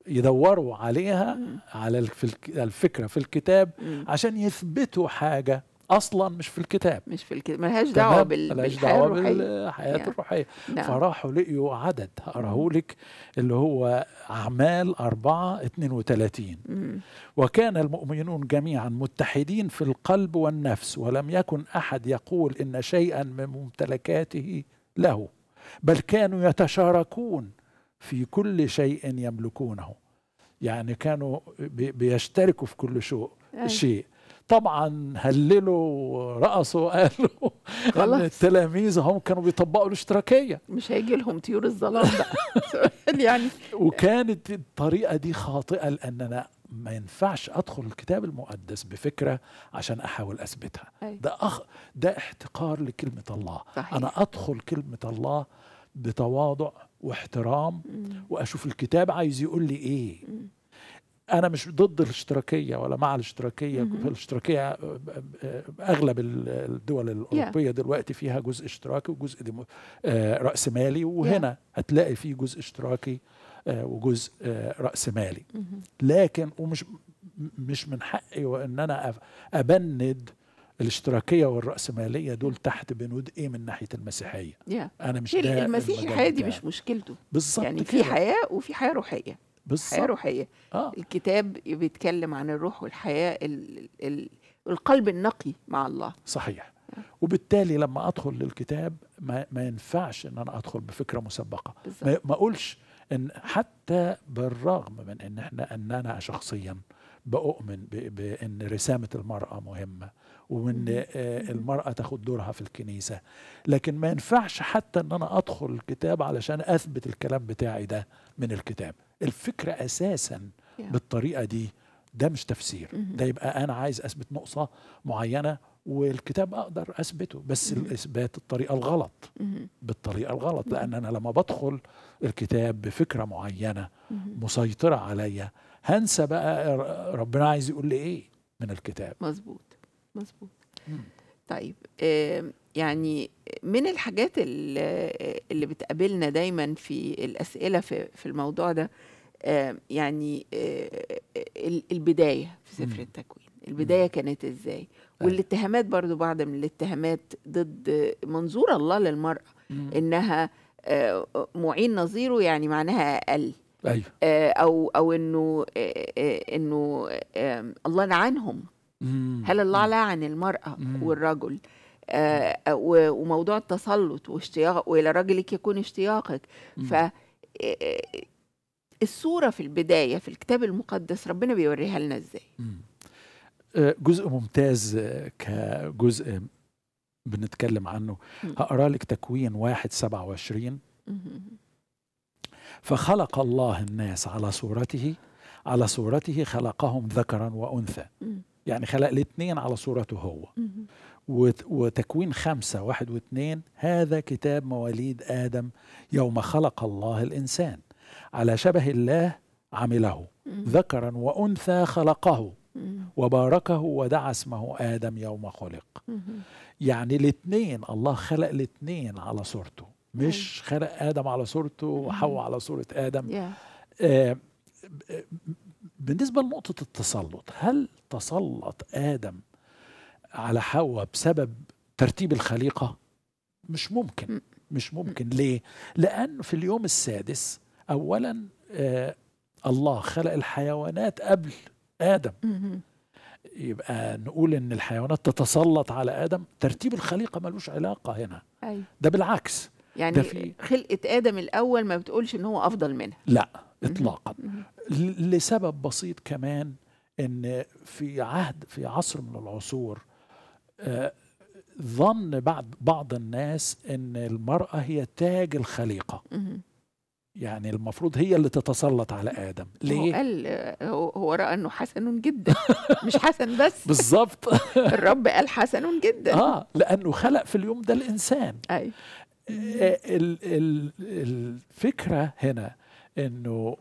يدوروا عليها على الفكره في الكتاب عشان يثبتوا حاجه اصلا مش في الكتاب مش في الكتاب ملهاش دعوه بالحياه ملهاش دعوه بالحياه يعني. الروحيه نعم. فراحوا لقيوا عدد هقراهولك اللي هو اعمال 4 32 مم. وكان المؤمنون جميعا متحدين في القلب والنفس ولم يكن احد يقول ان شيئا من ممتلكاته له بل كانوا يتشاركون في كل شيء يملكونه يعني كانوا بيشتركوا في كل شيء أي. شيء طبعا هللوا ورقصوا قالوا خلاص التلاميذ هم كانوا بيطبقوا الاشتراكيه مش هيجي لهم طيور الظلام بقى يعني وكانت الطريقه دي خاطئه لان انا ما ينفعش ادخل الكتاب المقدس بفكره عشان احاول اثبتها أي. ده أخ... ده احتقار لكلمه الله صحيح. انا ادخل كلمه الله بتواضع واحترام مم. واشوف الكتاب عايز يقول لي ايه مم. انا مش ضد الاشتراكيه ولا مع الاشتراكيه الاشتراكيه آه، آه، اغلب الدول الاوروبيه دلوقتي فيها جزء اشتراكي وجزء ديمو... آه، راس مالي وهنا هتلاقي في جزء اشتراكي وجزء راس مالي لكن ومش مش من حقي وان انا ابند الاشتراكيه والراسماليه دول تحت بنود ايه من ناحيه المسيحيه yeah. انا مش المسيحي الحياه دي مش مشكلته بالظبط يعني كده. في حياه وفي حياه روحيه بالظبط حياه روحيه آه. الكتاب بيتكلم عن الروح والحياه الـ الـ القلب النقي مع الله صحيح آه. وبالتالي لما ادخل للكتاب ما, ما ينفعش ان انا ادخل بفكره مسبقه بالزبط. ما اقولش ان حتى بالرغم من ان احنا ان انا شخصيا بأؤمن بأن رسامة المرأة مهمة وأن آه، المرأة تاخد دورها في الكنيسة لكن ما ينفعش حتى أن أنا أدخل الكتاب علشان أثبت الكلام بتاعي ده من الكتاب الفكرة أساسا بالطريقة دي ده مش تفسير ده يبقى أنا عايز أثبت نقصة معينة والكتاب أقدر أثبته بس الإثبات الطريقة الغلط بالطريقة الغلط لأن أنا لما بدخل الكتاب بفكرة معينة مسيطرة عليا هنسى بقى ربنا عايز يقول لي إيه من الكتاب مظبوط مظبوط طيب يعني من الحاجات اللي بتقابلنا دايما في الأسئلة في الموضوع ده يعني آه، البداية في سفر التكوين البداية كانت إزاي طيب. والاتهامات برضو بعض من الاتهامات ضد منظور الله للمرأة إنها آه، معين نظيره يعني معناها أقل أيوه. آه، أو أو إنه إنه الله لعنهم هل الله لعن المرأة والرجل آه، آه، وموضوع التسلط واشتياق والى رجلك يكون اشتياقك ف آه، الصوره في البدايه في الكتاب المقدس ربنا بيوريها لنا ازاي جزء ممتاز كجزء بنتكلم عنه هقرا لك تكوين واحد سبعة وعشرين فخلق الله الناس على صورته على صورته خلقهم ذكرا وانثى يعني خلق الاثنين على صورته هو وتكوين خمسة واحد واثنين هذا كتاب مواليد آدم يوم خلق الله الإنسان على شبه الله عمله ذكرا وأنثى خلقه وباركه ودعا اسمه آدم يوم خلق يعني الاثنين الله خلق الاثنين على صورته مش أيوة. خلق آدم على صورته وحواء على صورة آدم آه بالنسبة لنقطة التسلط هل تسلط آدم على حواء بسبب ترتيب الخليقة مش ممكن مش ممكن ليه لأن في اليوم السادس أولا آه الله خلق الحيوانات قبل آدم يبقى نقول ان الحيوانات تتسلط على ادم ترتيب الخليقه ملوش علاقه هنا أي. أيوه. ده بالعكس يعني ده في خلقه ادم الاول ما بتقولش ان هو افضل منها لا اطلاقا لسبب بسيط كمان ان في عهد في عصر من العصور ظن بعض بعض الناس ان المراه هي تاج الخليقه يعني المفروض هي اللي تتسلط على ادم ليه هو قال هو راى انه حسن جدا مش حسن بس بالظبط الرب قال حسن جدا اه لانه خلق في اليوم ده الانسان اي آه، الفكره هنا انه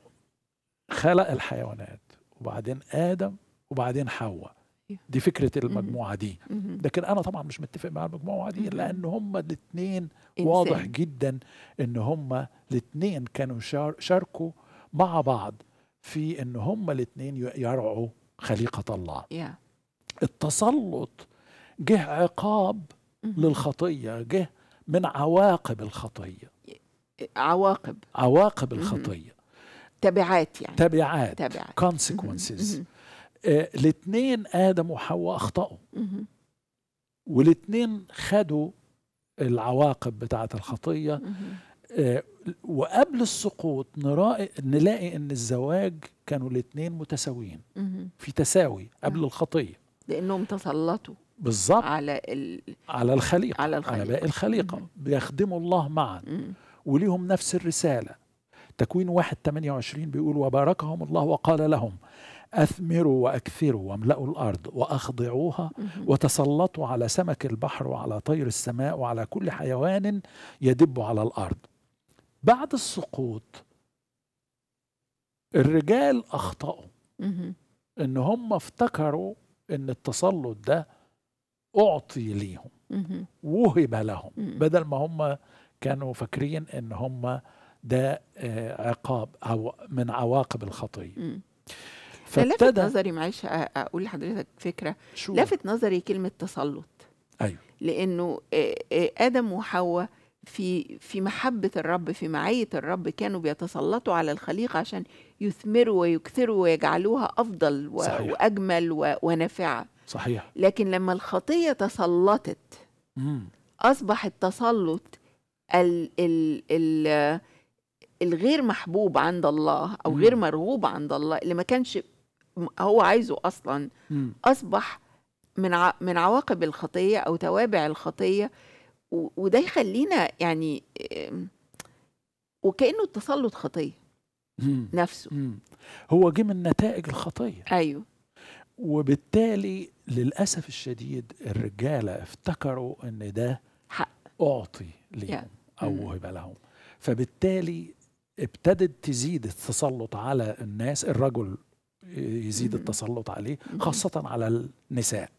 خلق الحيوانات وبعدين ادم وبعدين حواء دي فكره المجموعه دي لكن انا طبعا مش متفق مع المجموعه دي لان هم الاثنين واضح جدا ان هم الاثنين كانوا شاركوا مع بعض في ان هم الاثنين يرعوا خليقه الله yeah. التسلط جه عقاب للخطيه جه من عواقب الخطيه عواقب عواقب الخطيه تبعات يعني تبعات تبعات consequences آه، الاثنين ادم وحواء اخطاوا والاثنين خدوا العواقب بتاعه الخطيه آه، وقبل السقوط نراقي نلاقي ان الزواج كانوا الاثنين متساويين في تساوي قبل نعم. الخطيه لانهم تسلطوا بالظبط على ال... على الخليقه على, الخليقة. على باقي الخليقه بيخدموا الله معا وليهم نفس الرساله تكوين واحد 28 بيقول وباركهم الله وقال لهم أثمروا وأكثروا واملأوا الأرض وأخضعوها وتسلطوا على سمك البحر وعلى طير السماء وعلى كل حيوان يدب على الأرض بعد السقوط الرجال أخطأوا إن هم افتكروا إن التسلط ده أعطي ليهم وهب لهم بدل ما هم كانوا فاكرين إن هم ده آه، عقاب أو من عواقب الخطية فابتدى لافت نظري معلش اقول لحضرتك فكره شو. لافت نظري كلمه تسلط ايوه لانه ادم وحواء في في محبة الرب في معية الرب كانوا بيتسلطوا على الخليقة عشان يثمروا ويكثروا ويجعلوها أفضل و... صحيح. وأجمل و... ونافعة صحيح لكن لما الخطية تسلطت مم. أصبح التسلط ال... ال... ال... الغير محبوب عند الله أو مم. غير مرغوب عند الله اللي ما كانش هو عايزه اصلا اصبح من ع... من عواقب الخطيه او توابع الخطيه و... وده يخلينا يعني وكانه التسلط خطيه نفسه هو جه من نتائج الخطيه ايوه وبالتالي للاسف الشديد الرجاله افتكروا ان ده حق اعطي ليهم او وهب لهم فبالتالي ابتدت تزيد التسلط على الناس الرجل يزيد التسلط عليه خاصة على النساء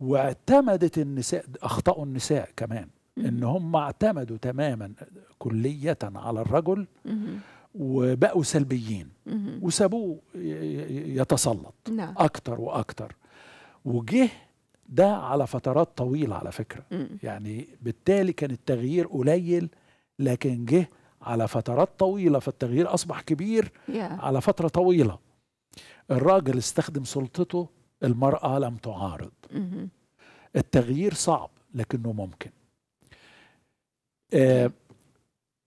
واعتمدت النساء أخطأوا النساء كمان إن هم اعتمدوا تماما كلية على الرجل وبقوا سلبيين وسابوه يتسلط نعم. أكتر وأكتر وجه ده على فترات طويلة على فكرة يعني بالتالي كان التغيير قليل لكن جه على فترات طويله فالتغيير اصبح كبير على فتره طويله الراجل استخدم سلطته المرأة لم تعارض التغيير صعب لكنه ممكن آه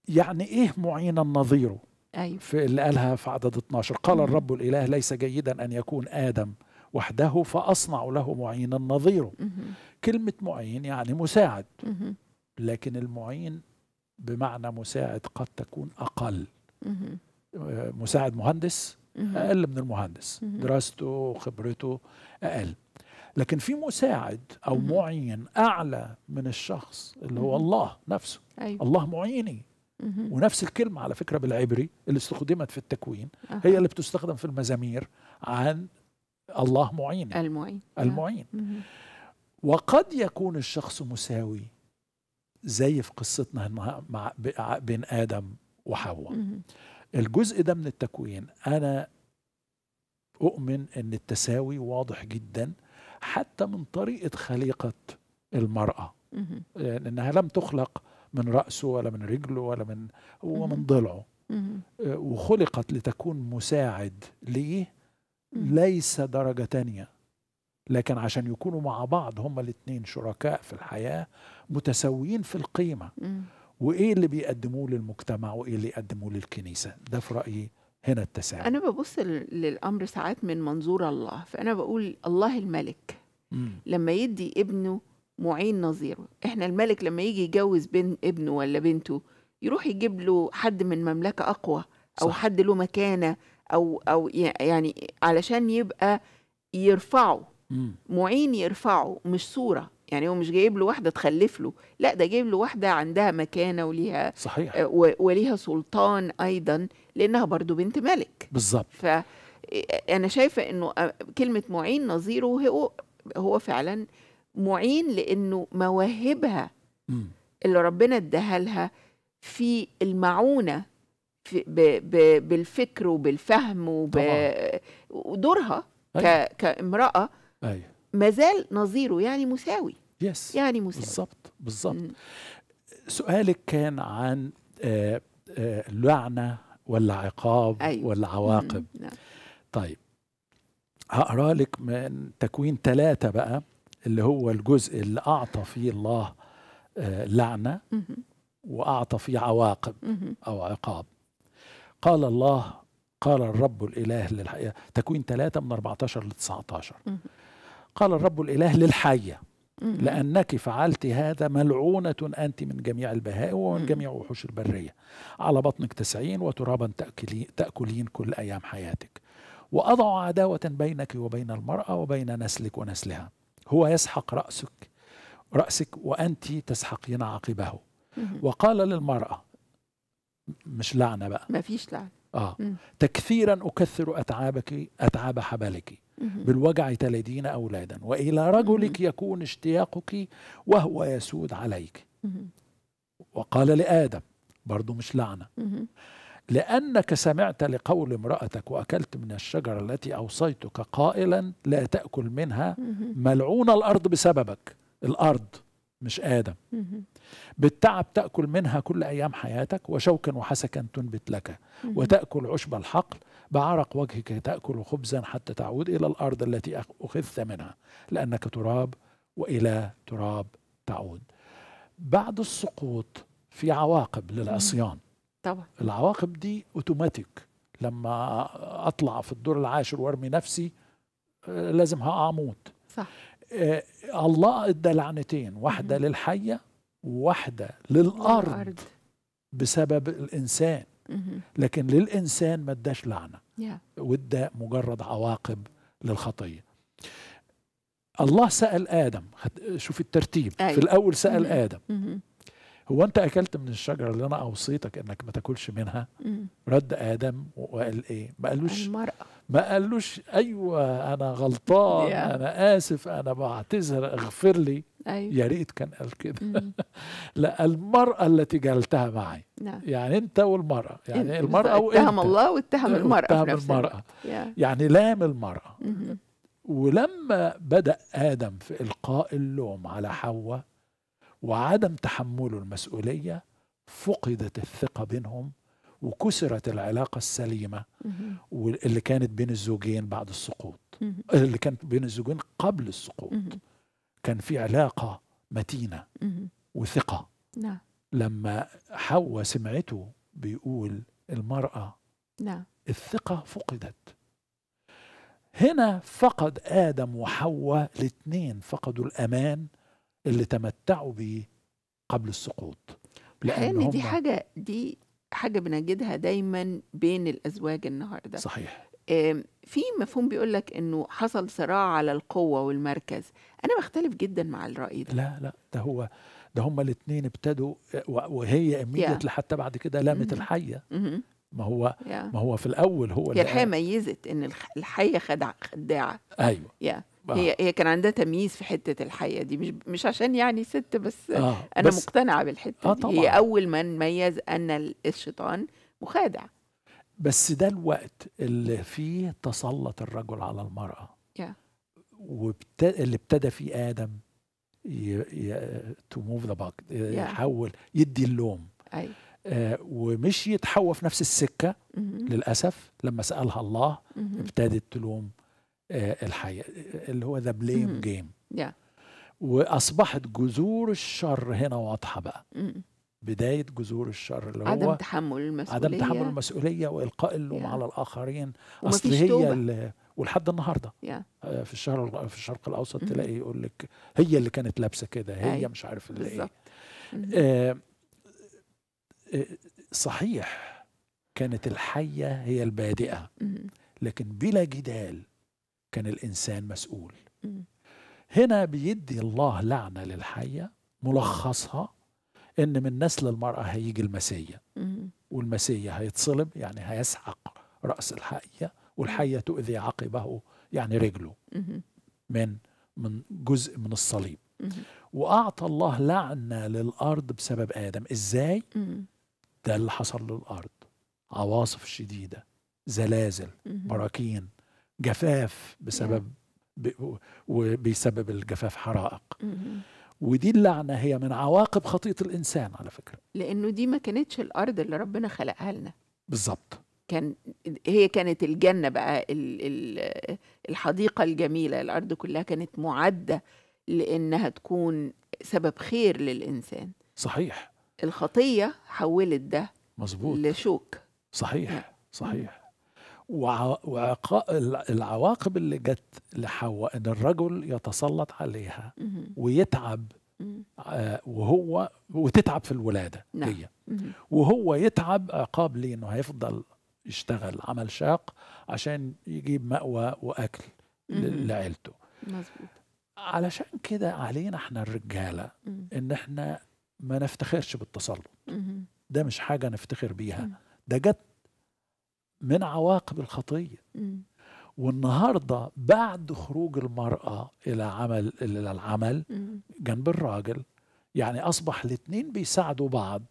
يعني ايه معينا نظيره أيوة. في اللي قالها في عدد 12 قال الرب الاله ليس جيدا ان يكون ادم وحده فاصنع له معينا نظيره كلمه معين يعني مساعد لكن المعين بمعنى مساعد قد تكون اقل آه، مساعد مهندس اقل من المهندس دراسته وخبرته اقل لكن في مساعد او معين اعلى من الشخص اللي هو الله نفسه أيوة. الله معيني ونفس الكلمه على فكره بالعبري اللي استخدمت في التكوين هي اللي بتستخدم في المزامير عن الله معيني المعين آه. المعين وقد يكون الشخص مساوي زي في قصتنا مع بين ادم وحواء الجزء ده من التكوين انا اؤمن ان التساوي واضح جدا حتى من طريقه خليقه المراه لانها لم تخلق من راسه ولا من رجله ولا من هو من ضلعه آه، وخلقت لتكون مساعد ليه ليس درجه تانيه لكن عشان يكونوا مع بعض هما الاثنين شركاء في الحياه متساويين في القيمه وايه اللي بيقدموه للمجتمع وايه اللي يقدموه للكنيسه ده في رايي هنا التساؤل انا ببص للامر ساعات من منظور الله فانا بقول الله الملك مم. لما يدي ابنه معين نظيره احنا الملك لما يجي يجوز بين ابنه ولا بنته يروح يجيب له حد من مملكه اقوى او صح. حد له مكانه او او يعني علشان يبقى يرفعه مم. معين يرفعه مش صوره يعني هو مش جايب له واحده تخلف له لا ده جايب له واحده عندها مكانه وليها صحيح آه، وليها سلطان ايضا لانها برضو بنت ملك بالظبط ف آه، انا شايفه انه آه، كلمه معين نظيره هو هو فعلا معين لانه مواهبها اللي ربنا اداها لها في المعونه في ب ب بالفكر وبالفهم ودورها أيه. كامراه أيه. مازال نظيره يعني مساوي يس yes. يعني مساوي بالظبط بالظبط سؤالك كان عن آه، آه، اللعنه والعقاب لعنه ولا عقاب أيوة. ولا عواقب نعم. طيب هقرا لك من تكوين ثلاثة بقى اللي هو الجزء اللي أعطى فيه الله آه، لعنة وأعطى فيه عواقب أو عقاب قال الله قال الرب الإله للحقيقة تكوين ثلاثة من 14 ل 19 قال الرب الإله للحية لأنك فعلت هذا ملعونة أنت من جميع البهائم ومن جميع وحوش البرية على بطنك تسعين وترابا تأكلين, تأكلين كل أيام حياتك وأضع عداوة بينك وبين المرأة وبين نسلك ونسلها هو يسحق رأسك رأسك وأنت تسحقين عقبه وقال للمرأة مش لعنة بقى ما فيش لعنة آه تكثيرا أكثر أتعابك أتعاب حبلك بالوجع تلدين أولادا وإلى رجلك يكون اشتياقك وهو يسود عليك وقال لآدم برضو مش لعنة لأنك سمعت لقول امرأتك وأكلت من الشجرة التي أوصيتك قائلا لا تأكل منها ملعون الأرض بسببك الأرض مش آدم بالتعب تأكل منها كل أيام حياتك وشوكا وحسكا تنبت لك وتأكل عشب الحقل بعرق وجهك تأكل خبزا حتى تعود إلى الأرض التي أخذت منها لأنك تراب وإلى تراب تعود بعد السقوط في عواقب للعصيان طبعا العواقب دي اوتوماتيك لما اطلع في الدور العاشر وارمي نفسي آه، لازم هقع اموت صح آه الله ادى لعنتين واحده مم. للحيه وواحده للارض الأرض. بسبب الانسان لكن للإنسان ما اداش لعنة وادى مجرد عواقب للخطية الله سأل آدم شوف الترتيب في أيوة. الأول سأل آدم هو انت اكلت من الشجره اللي انا اوصيتك انك ما تاكلش منها مم. رد ادم وقال ايه ما قالوش المرأة. ما قالوش ايوه انا غلطان yeah. انا اسف انا بعتذر اغفر لي أيوة. يا ريت كان قال كده لا المرأة التي جعلتها معي نعم. يعني انت والمرأة يعني المرأة وانت اتهم الله واتهم المرأة واتهم المرأة يعني لام المرأة ولما بدأ آدم في إلقاء اللوم على حواء وعدم تحمله المسؤوليه فقدت الثقه بينهم وكسرت العلاقة السليمة اللي كانت بين الزوجين بعد السقوط اللي كانت بين الزوجين قبل السقوط كان في علاقة متينة وثقة نعم لما حواء سمعته بيقول المرأة نعم الثقة فقدت هنا فقد آدم وحواء الاثنين فقدوا الأمان اللي تمتعوا به قبل السقوط لان دي حاجه دي حاجه بنجدها دايما بين الازواج النهارده صحيح في مفهوم بيقول لك انه حصل صراع على القوه والمركز انا بختلف جدا مع الراي ده لا لا ده هو ده هما الاثنين ابتدوا وهي اميدت لحتى بعد كده لامت الحيه ما هو yeah. ما هو في الاول هو هي الحياه ميزت ان الحيه خدع خداعه ايوه yeah. آه. هي هي كان عندها تمييز في حته الحيه دي مش مش عشان يعني ست بس آه. انا بس مقتنعه بالحته آه دي هي اول من ميز ان الشيطان مخادع بس ده الوقت اللي فيه تسلط الرجل على المراه yeah. وبت... اللي ابتدى فيه ادم ي... ي... تو موف ذا يحول يدي اللوم أي. أيوة. آه، ومشيت يتحوى في نفس السكة للأسف لما سألها الله ابتدت تلوم آه، الحياة اللي هو ذا بليم جيم وأصبحت جذور الشر هنا واضحة بقى بداية جذور الشر اللي هو عدم تحمل المسؤولية عدم تحمل المسؤولية وإلقاء اللوم على الآخرين أصل هي ولحد النهارده آه، في الشهر في الشرق الاوسط تلاقي يقول لك هي اللي كانت لابسه كده هي أيوة. مش عارف اللي هي ايه صحيح كانت الحية هي البادئة لكن بلا جدال كان الإنسان مسؤول هنا بيدي الله لعنة للحية ملخصها إن من نسل المرأة هيجي المسيا والمسيا هيتصلب يعني هيسحق رأس الحية والحية تؤذي عقبه يعني رجله من من جزء من الصليب واعطى الله لعنه للارض بسبب ادم ازاي ده اللي حصل للأرض عواصف شديدة زلازل براكين جفاف بسبب نعم. وبيسبب الجفاف حرائق ودي اللعنة هي من عواقب خطيئة الإنسان على فكرة لأنه دي ما كانتش الأرض اللي ربنا خلقها لنا بالظبط كان هي كانت الجنة بقى الحديقة الجميلة الأرض كلها كانت معدة لأنها تكون سبب خير للإنسان صحيح الخطيه حولت ده مظبوط لشوك صحيح نعم. صحيح والعواقب اللي جت لحواء ان الرجل يتسلط عليها ويتعب آه، وهو وتتعب في الولاده نعم. هي وهو يتعب عقاب ليه انه هيفضل يشتغل عمل شاق عشان يجيب مأوى واكل لعيلته مظبوط علشان كده علينا احنا الرجاله ان احنا ما نفتخرش بالتسلط ده مش حاجة نفتخر بيها ده جت من عواقب الخطية والنهاردة بعد خروج المرأة إلى عمل إلى العمل جنب الراجل يعني أصبح الاثنين بيساعدوا بعض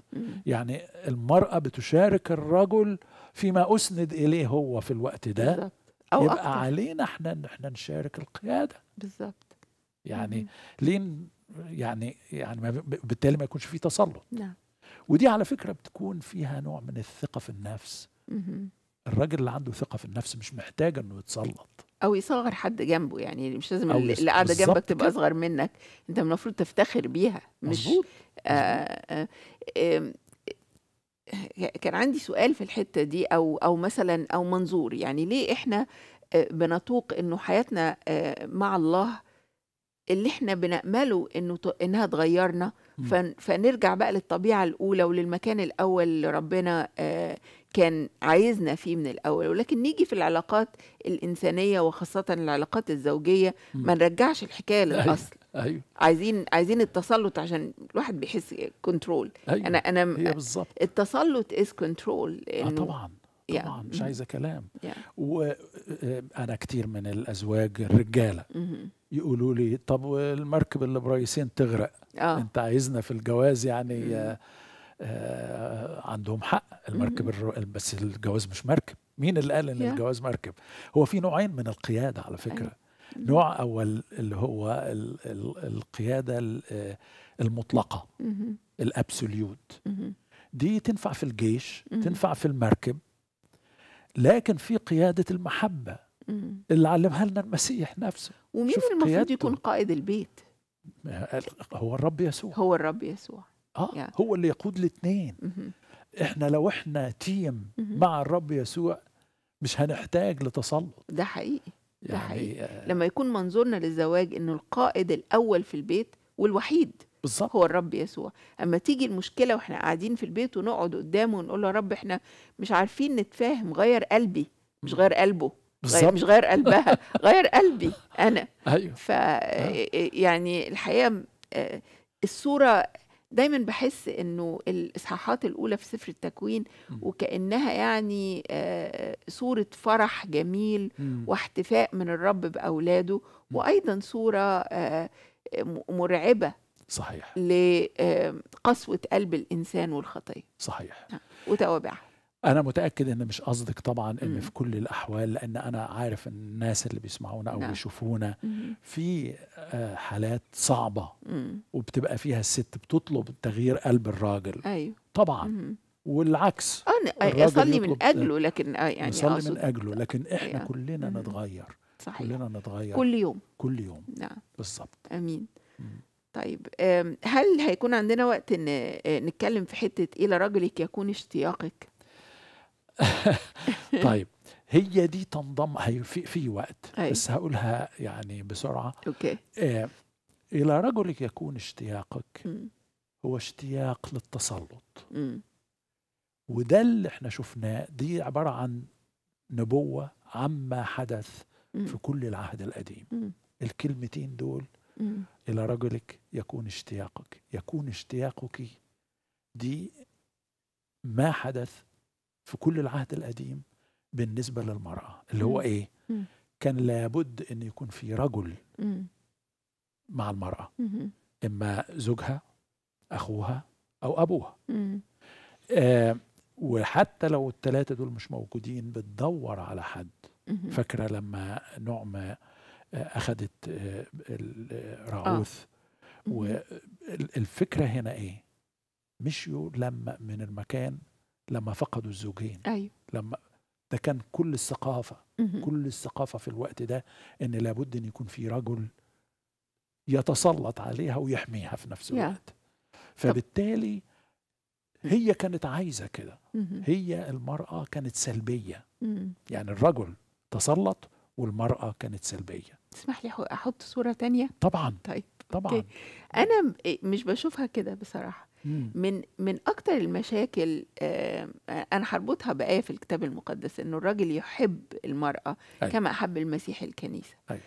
يعني المرأة بتشارك الرجل فيما أسند إليه هو في الوقت ده أو يبقى أكثر. علينا احنا احنا نشارك القيادة بالظبط يعني ليه يعني يعني بالتالي ما يكونش في تسلط نعم ودي على فكره بتكون فيها نوع من الثقه في النفس مه. الراجل اللي عنده ثقه في النفس مش محتاج انه يتسلط او يصغر حد جنبه يعني مش لازم اللي قاعده جنبك تبقى اصغر منك انت المفروض تفتخر بيها مش مزبوط. آآ آه، آآ آه، آآ آه، كان عندي سؤال في الحته دي او او مثلا او منظور يعني ليه احنا بنتوق انه حياتنا مع الله اللي احنا بنأمله انه انها تغيرنا فنرجع بقى للطبيعة الأولى وللمكان الأول اللي ربنا آه، كان عايزنا فيه من الأول ولكن نيجي في العلاقات الإنسانية وخاصة العلاقات الزوجية ما نرجعش الحكاية أيوة، للأصل أيوه. عايزين عايزين التسلط عشان الواحد بيحس كنترول أيوه. أنا أنا بالظبط التسلط إز كنترول آه طبعا طبعا مش عايزه كلام وانا آه، آه، كتير من الازواج الرجاله يقولوا لي طب والمركب اللي برايسين تغرق آه. انت عايزنا في الجواز يعني آه آه عندهم حق المركب الرو... بس الجواز مش مركب مين اللي قال ان yeah. الجواز مركب هو في نوعين من القياده على فكره أيه. نوع اول اللي هو ال... ال... القياده ال... آه، المطلقه الابسوليوت دي تنفع في الجيش تنفع في المركب لكن في قياده المحبه اللي علمها لنا المسيح نفسه ومين المفروض يكون قائد البيت هو الرب يسوع هو الرب يسوع اه يعني. هو اللي يقود الاثنين احنا لو احنا تيم مع الرب يسوع مش هنحتاج لتسلط ده حقيقي ده يعني حقيقي آه لما يكون منظورنا للزواج انه القائد الاول في البيت والوحيد بالظبط هو الرب يسوع اما تيجي المشكله واحنا قاعدين في البيت ونقعد قدامه ونقول له يا رب احنا مش عارفين نتفاهم غير قلبي مش غير قلبه بالظبط مش غير قلبها غير قلبي انا ايوه ف يعني الحقيقه آه، الصوره دايما بحس انه الاصحاحات الاولى في سفر التكوين وكانها يعني آه، صوره فرح جميل واحتفاء من الرب باولاده وايضا صوره آه، مرعبه صحيح لقسوه قلب الانسان والخطيه صحيح نعم، وتوابعها انا متاكد ان مش قصدك طبعا ان م. إمم. في كل الاحوال لان انا عارف الناس اللي بيسمعونا او نعم. بيشوفونا في آه، حالات صعبه م. إمم. وبتبقى فيها الست بتطلب تغيير قلب الراجل ايوه طبعا م. والعكس اصلي آه، آه، من اجله لكن يعني اصلي من اجله لكن احنا يعني. كلنا م. نتغير صحيح كلنا نتغير كل يوم كل يوم نعم بالظبط امين م. إمم. طيب هل هيكون عندنا وقت ان نتكلم في حته الى رجلك يكون اشتياقك طيب هي دي تنضم هي في, في وقت أي. بس هقولها يعني بسرعه اوكي آه الى رجلك يكون اشتياقك م. هو اشتياق للتسلط وده اللي احنا شفناه دي عباره عن نبوه عما حدث م. في كل العهد القديم م. الكلمتين دول م. الى رجلك يكون اشتياقك يكون اشتياقك دي ما حدث في كل العهد القديم بالنسبه للمراه اللي هو ايه كان لابد ان يكون في رجل مع المراه اما زوجها اخوها او ابوها آه وحتى لو الثلاثه دول مش موجودين بتدور على حد فاكره لما نعمه آه، اخذت آه، آه، راعوث والفكره هنا ايه مشيوا لما من المكان لما فقدوا الزوجين أيوة. لما ده كان كل الثقافة كل الثقافة في الوقت ده إن لابد إن يكون في رجل يتسلط عليها ويحميها في نفس الوقت فبالتالي هي كانت عايزة كده هي المرأة كانت سلبية يعني الرجل تسلط والمرأة كانت سلبية تسمح لي أحط صورة تانية؟ طبعا طيب طبعا أوكي. أنا إيه، مش بشوفها كده بصراحة من من اكتر المشاكل آه، انا هربطها بايه في الكتاب المقدس انه الراجل يحب المراه أي. أيوة. كما احب المسيح الكنيسه أي.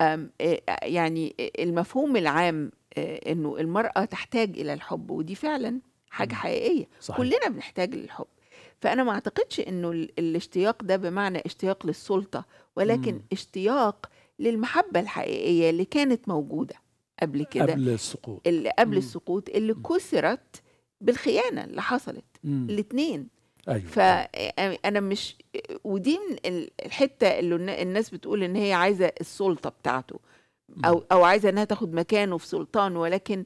أيوة. آه، يعني المفهوم العام آه، انه المراه تحتاج الى الحب ودي فعلا حاجه حقيقيه صحيح. كلنا بنحتاج للحب فانا ما اعتقدش انه الاشتياق ده بمعنى اشتياق للسلطه ولكن اشتياق للمحبه الحقيقيه اللي كانت موجوده قبل كده قبل السقوط اللي قبل مم. السقوط اللي كسرت بالخيانه اللي حصلت الاثنين ايوه فانا مش ودي من الحته اللي الناس بتقول ان هي عايزه السلطه بتاعته او او عايزه انها تاخد مكانه في سلطان ولكن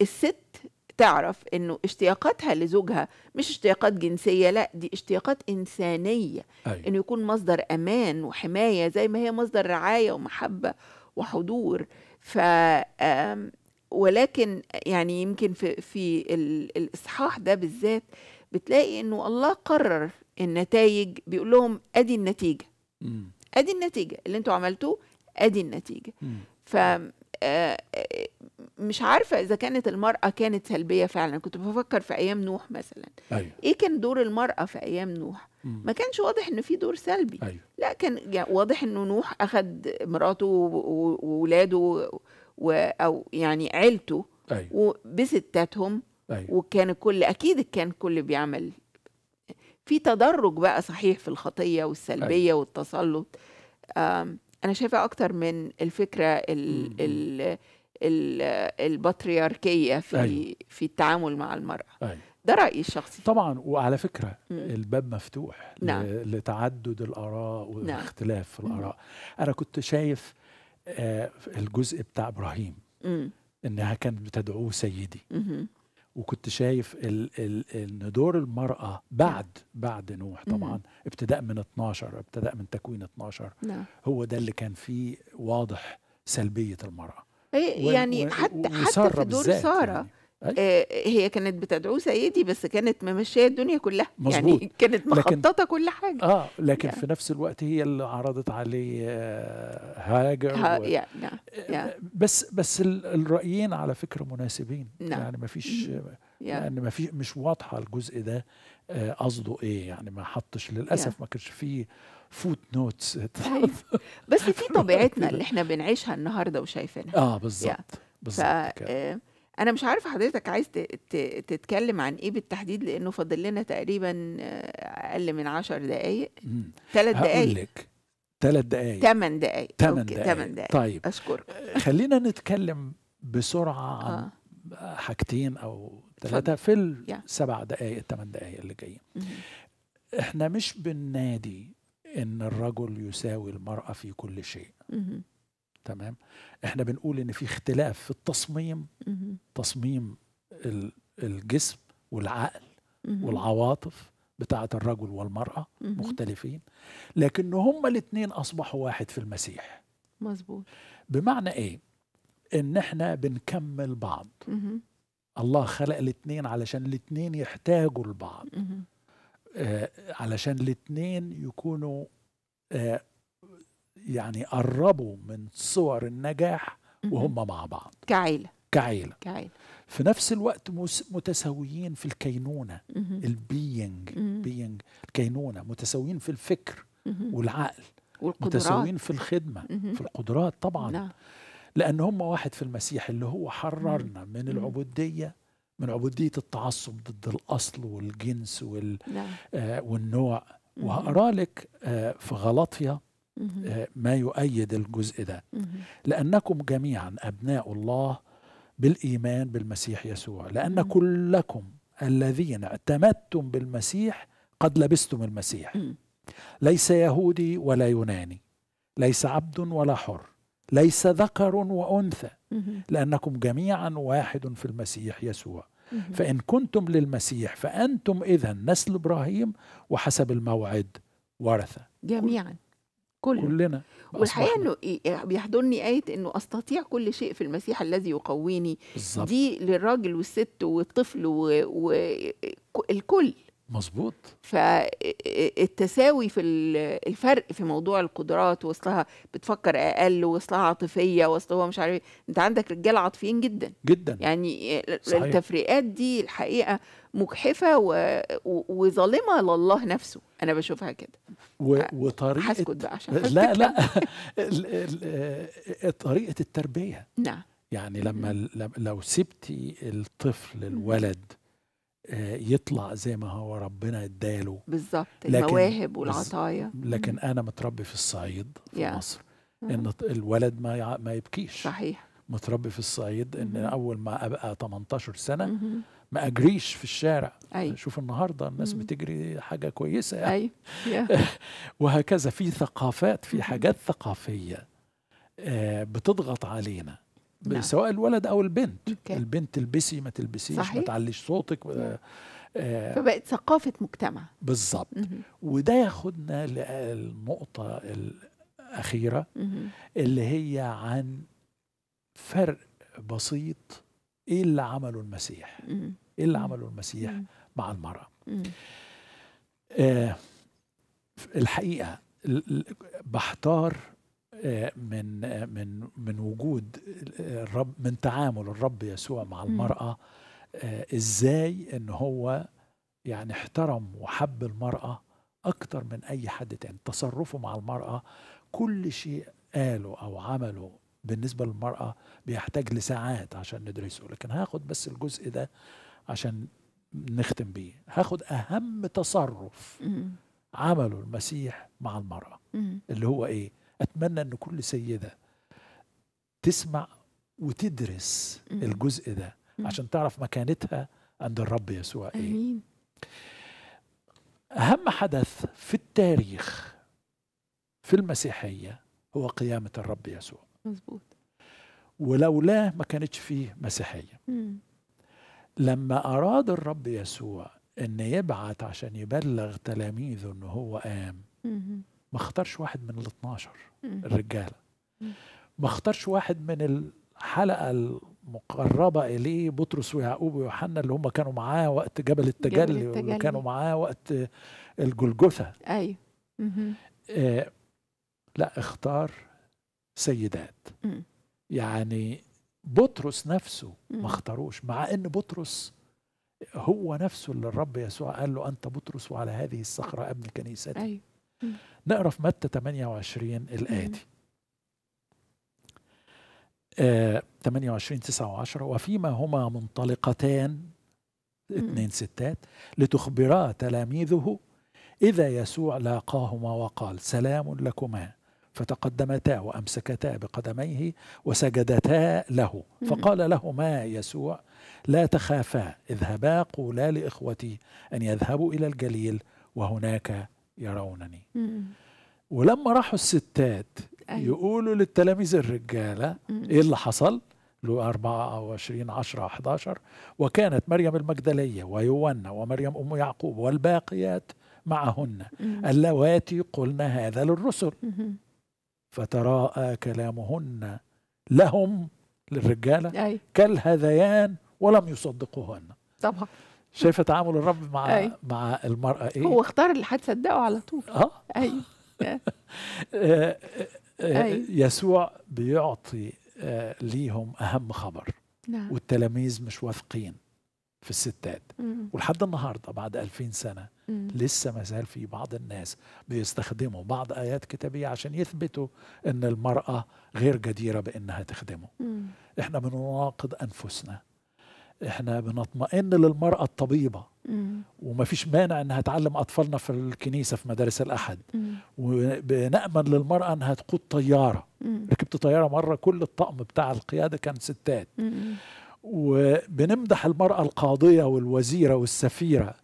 الست تعرف انه اشتياقاتها لزوجها مش اشتياقات جنسيه لا دي اشتياقات انسانيه أيوة. انه يكون مصدر امان وحمايه زي ما هي مصدر رعايه ومحبه وحضور ف ولكن يعني يمكن في, في الاصحاح ده بالذات بتلاقي انه الله قرر النتائج بيقول لهم ادي النتيجه ادي النتيجه اللي انتوا عملتوه ادي النتيجه ف آه، مش عارفة إذا كانت المرأة كانت سلبية فعلا كنت بفكر في أيام نوح مثلا أيوه. إيه كان دور المرأة في أيام نوح ما كانش واضح ان في دور سلبي أيوه. لا كان واضح انه نوح اخذ مراته واولاده و... او يعني عيلته أيوه. وبستاتهم أيوه. وكان الكل اكيد كان الكل بيعمل في تدرج بقى صحيح في الخطيه والسلبيه أيوه. والتسلط انا شايفه اكتر من الفكره ال ال ال البطريركيه في أيوه. في التعامل مع المراه أيوه. ده رايي الشخصي طبعا وعلى فكره الباب مفتوح نعم. لتعدد الاراء نعم. واختلاف نعم. الاراء انا كنت شايف آه الجزء بتاع ابراهيم مم. انها كانت بتدعوه سيدي مم. وكنت شايف ال ال ان دور المراه بعد نعم. بعد نوح طبعا ابتداء من 12 ابتداء من تكوين 12 نعم. هو ده اللي كان فيه واضح سلبيه المراه إيه، يعني و... حتى حتى في دور ساره يعني آه، هي كانت بتدعو سيدي بس كانت ممشيه الدنيا كلها مزبوط. يعني كانت مخططه لكن كل حاجه اه لكن يعني. في نفس الوقت هي اللي عرضت عليه آه، هاجر ها و... يعني. يعني. بس بس الرايين على فكره مناسبين نعم. يعني ما فيش يعني ما فيش مش واضحه الجزء ده قصده ايه يعني ما حطش للاسف يعني. ما كانش فيه فوت نوتس طيب. بس في طبيعتنا اللي احنا بنعيشها النهارده وشايفينها اه بالظبط يعني. بالظبط انا مش عارفه حضرتك عايز تتكلم عن ايه بالتحديد لانه فاضل لنا تقريبا آه، اقل من عشر دقائق مم. ثلاث هقول دقائق لك ثلاث دقايق ثمان دقايق ثمان دقايق. دقايق طيب اشكرك آه، خلينا نتكلم بسرعه عن آه. حاجتين او ثلاثه في السبع دقائق الثمان دقائق اللي جايين احنا مش بننادي ان الرجل يساوي المراه في كل شيء تمام احنا بنقول ان في اختلاف في التصميم تصميم الجسم والعقل والعواطف بتاعة الرجل والمرأة مختلفين لكن هما الاثنين أصبحوا واحد في المسيح مظبوط بمعنى إيه؟ إن إحنا بنكمل بعض الله خلق الاثنين علشان الاثنين يحتاجوا لبعض آه علشان الاثنين يكونوا آه يعني قربوا من صور النجاح وهم مع بعض كعيلة كعيلة كعيلة في نفس الوقت متساويين في الكينونة البيينج بينج الكينونة متساويين في الفكر والعقل والقدرات متساويين في الخدمة في القدرات طبعا نعم. لأن هم واحد في المسيح اللي هو حررنا من العبودية من عبودية التعصب ضد الأصل والجنس وال نعم. آه والنوع وهقرا لك آه في غلطية آه، ما يؤيد الجزء ده لأنكم جميعا أبناء الله بالإيمان بالمسيح يسوع لأن كلكم الذين اعتمدتم بالمسيح قد لبستم المسيح ليس يهودي ولا يوناني ليس عبد ولا حر ليس ذكر وأنثى لأنكم جميعا واحد في المسيح يسوع فإن كنتم للمسيح فأنتم إذا نسل إبراهيم وحسب الموعد ورثة جميعا كلنا, كلنا والحقيقه انه بيحضرني ايه, إيه، انه استطيع كل شيء في المسيح الذي يقويني بالزبط. دي للراجل والست والطفل والكل مظبوط فالتساوي في الفرق في موضوع القدرات وصلها بتفكر اقل وصلها عاطفيه وصلها مش عارف إيه. انت عندك رجاله عاطفيين جدا جدا يعني صحيح. التفريقات دي الحقيقه مجحفه و... وظالمه لله نفسه انا بشوفها كده و... وطريقه هسكت بقى عشان لا لا طريقه التربيه نعم يعني لما لو سبتي الطفل الولد آه، يطلع زي ما هو ربنا اداله بالظبط المواهب والعطايا لكن انا متربي في الصعيد في yeah. مصر ان الولد ما ما يبكيش صحيح متربي في الصعيد ان اول ما ابقى 18 سنه ما اجريش في الشارع أي. شوف النهارده الناس مم. بتجري حاجه كويسه يعني أي. وهكذا في ثقافات في حاجات ثقافيه آه، بتضغط علينا نعم. سواء الولد او البنت مكي. البنت تلبسي ما تلبسيش صحيح. ما تعليش صوتك نعم. آه, آه، فبقت ثقافه مجتمع بالظبط وده ياخدنا للنقطه الاخيره مم. اللي هي عن فرق بسيط ايه اللي عمله المسيح ايه اللي عمله المسيح مع المراه آه الحقيقه بحتار آه، من آه، من من وجود الرب من تعامل الرب يسوع مع المراه آه، ازاي ان هو يعني احترم وحب المراه اكتر من اي حد تاني تصرفه مع المراه كل شيء قاله او عمله بالنسبة للمرأة بيحتاج لساعات عشان ندرسه لكن هاخد بس الجزء ده عشان نختم بيه هاخد أهم تصرف عمله المسيح مع المرأة اللي هو إيه أتمنى أن كل سيدة تسمع وتدرس الجزء ده عشان تعرف مكانتها عند الرب يسوع إيه أمين. أهم حدث في التاريخ في المسيحية هو قيامة الرب يسوع مظبوط ولولاه ما كانتش فيه مسيحيه مم. لما اراد الرب يسوع ان يبعت عشان يبلغ تلاميذه ان هو قام ما اختارش واحد من ال 12 الرجاله ما اختارش واحد من الحلقه المقربه اليه بطرس ويعقوب ويوحنا اللي هم كانوا معاه وقت جبل التجلي, جبل التجلي. واللي كانوا معاه وقت الجلجثه ايوه آه لا اختار سيدات م. يعني بطرس نفسه ما اختاروش مع ان بطرس هو نفسه اللي الرب يسوع قال له انت بطرس وعلى هذه الصخره ابني كنيستي أيوة. نقرا في متى 28 الاتي آه 28 9 و10 وفيما هما منطلقتان اثنين ستات لتخبرا تلاميذه إذا يسوع لاقاهما وقال سلام لكما فتقدمتا وامسكتا بقدميه وسجدتا له فقال لهما يسوع لا تخافا اذهبا قولا لاخوتي ان يذهبوا الى الجليل وهناك يرونني ولما راحوا الستات يقولوا للتلاميذ الرجاله ايه اللي حصل له 24 10 11 وكانت مريم المجدليه ويوانا ومريم ام يعقوب والباقيات معهن اللواتي قلنا هذا للرسل فتراءى كلامهن لهم للرجاله أي. كالهذيان ولم يصدقوهن طبعا شايفه تعامل الرب مع أي. مع المراه ايه هو اختار اللي هتصدقه على طول اه ايوه يسوع بيعطي ليهم اهم خبر نعم. والتلاميذ مش واثقين في الستات ولحد النهارده بعد 2000 سنه لسه ما زال في بعض الناس بيستخدموا بعض ايات كتابيه عشان يثبتوا ان المراه غير جديره بانها تخدمه احنا بنناقض انفسنا احنا بنطمئن للمراه الطبيبه وما فيش مانع انها تعلم اطفالنا في الكنيسه في مدارس الاحد وبنامن للمراه انها تقود طياره ركبت طياره مره كل الطقم بتاع القياده كان ستات وبنمدح المرأة القاضية والوزيرة والسفيرة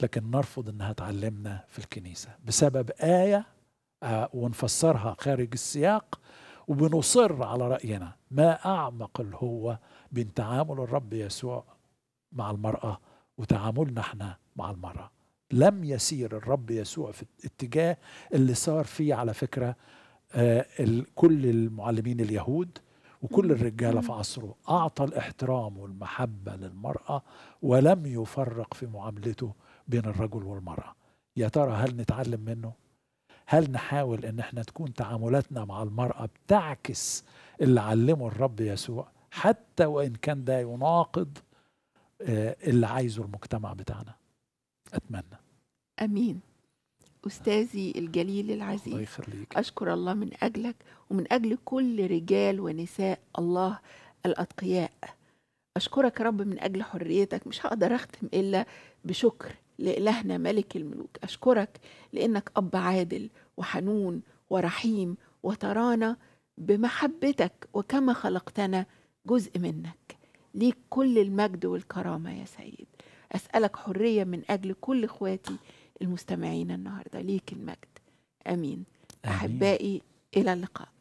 لكن نرفض انها تعلمنا في الكنيسة بسبب آية آه، ونفسرها خارج السياق وبنصر على رأينا ما أعمق الهوة بين تعامل الرب يسوع مع المرأة وتعاملنا احنا مع المرأة لم يسير الرب يسوع في الاتجاه اللي صار فيه على فكرة آه، كل المعلمين اليهود وكل الرجاله في عصره اعطى الاحترام والمحبه للمراه ولم يفرق في معاملته بين الرجل والمراه يا ترى هل نتعلم منه هل نحاول ان احنا تكون تعاملاتنا مع المراه بتعكس اللي علمه الرب يسوع حتى وان كان ده يناقض آه، اللي عايزه المجتمع بتاعنا اتمنى امين أستاذي الجليل العزيز الله يخليك. أشكر الله من أجلك ومن أجل كل رجال ونساء الله الأتقياء أشكرك رب من أجل حريتك مش هقدر أختم إلا بشكر لإلهنا ملك الملوك أشكرك لأنك أب عادل وحنون ورحيم وترانا بمحبتك وكما خلقتنا جزء منك ليك كل المجد والكرامة يا سيد أسألك حرية من أجل كل إخواتي المستمعين النهارده ليك المجد امين, أمين. احبائي الى اللقاء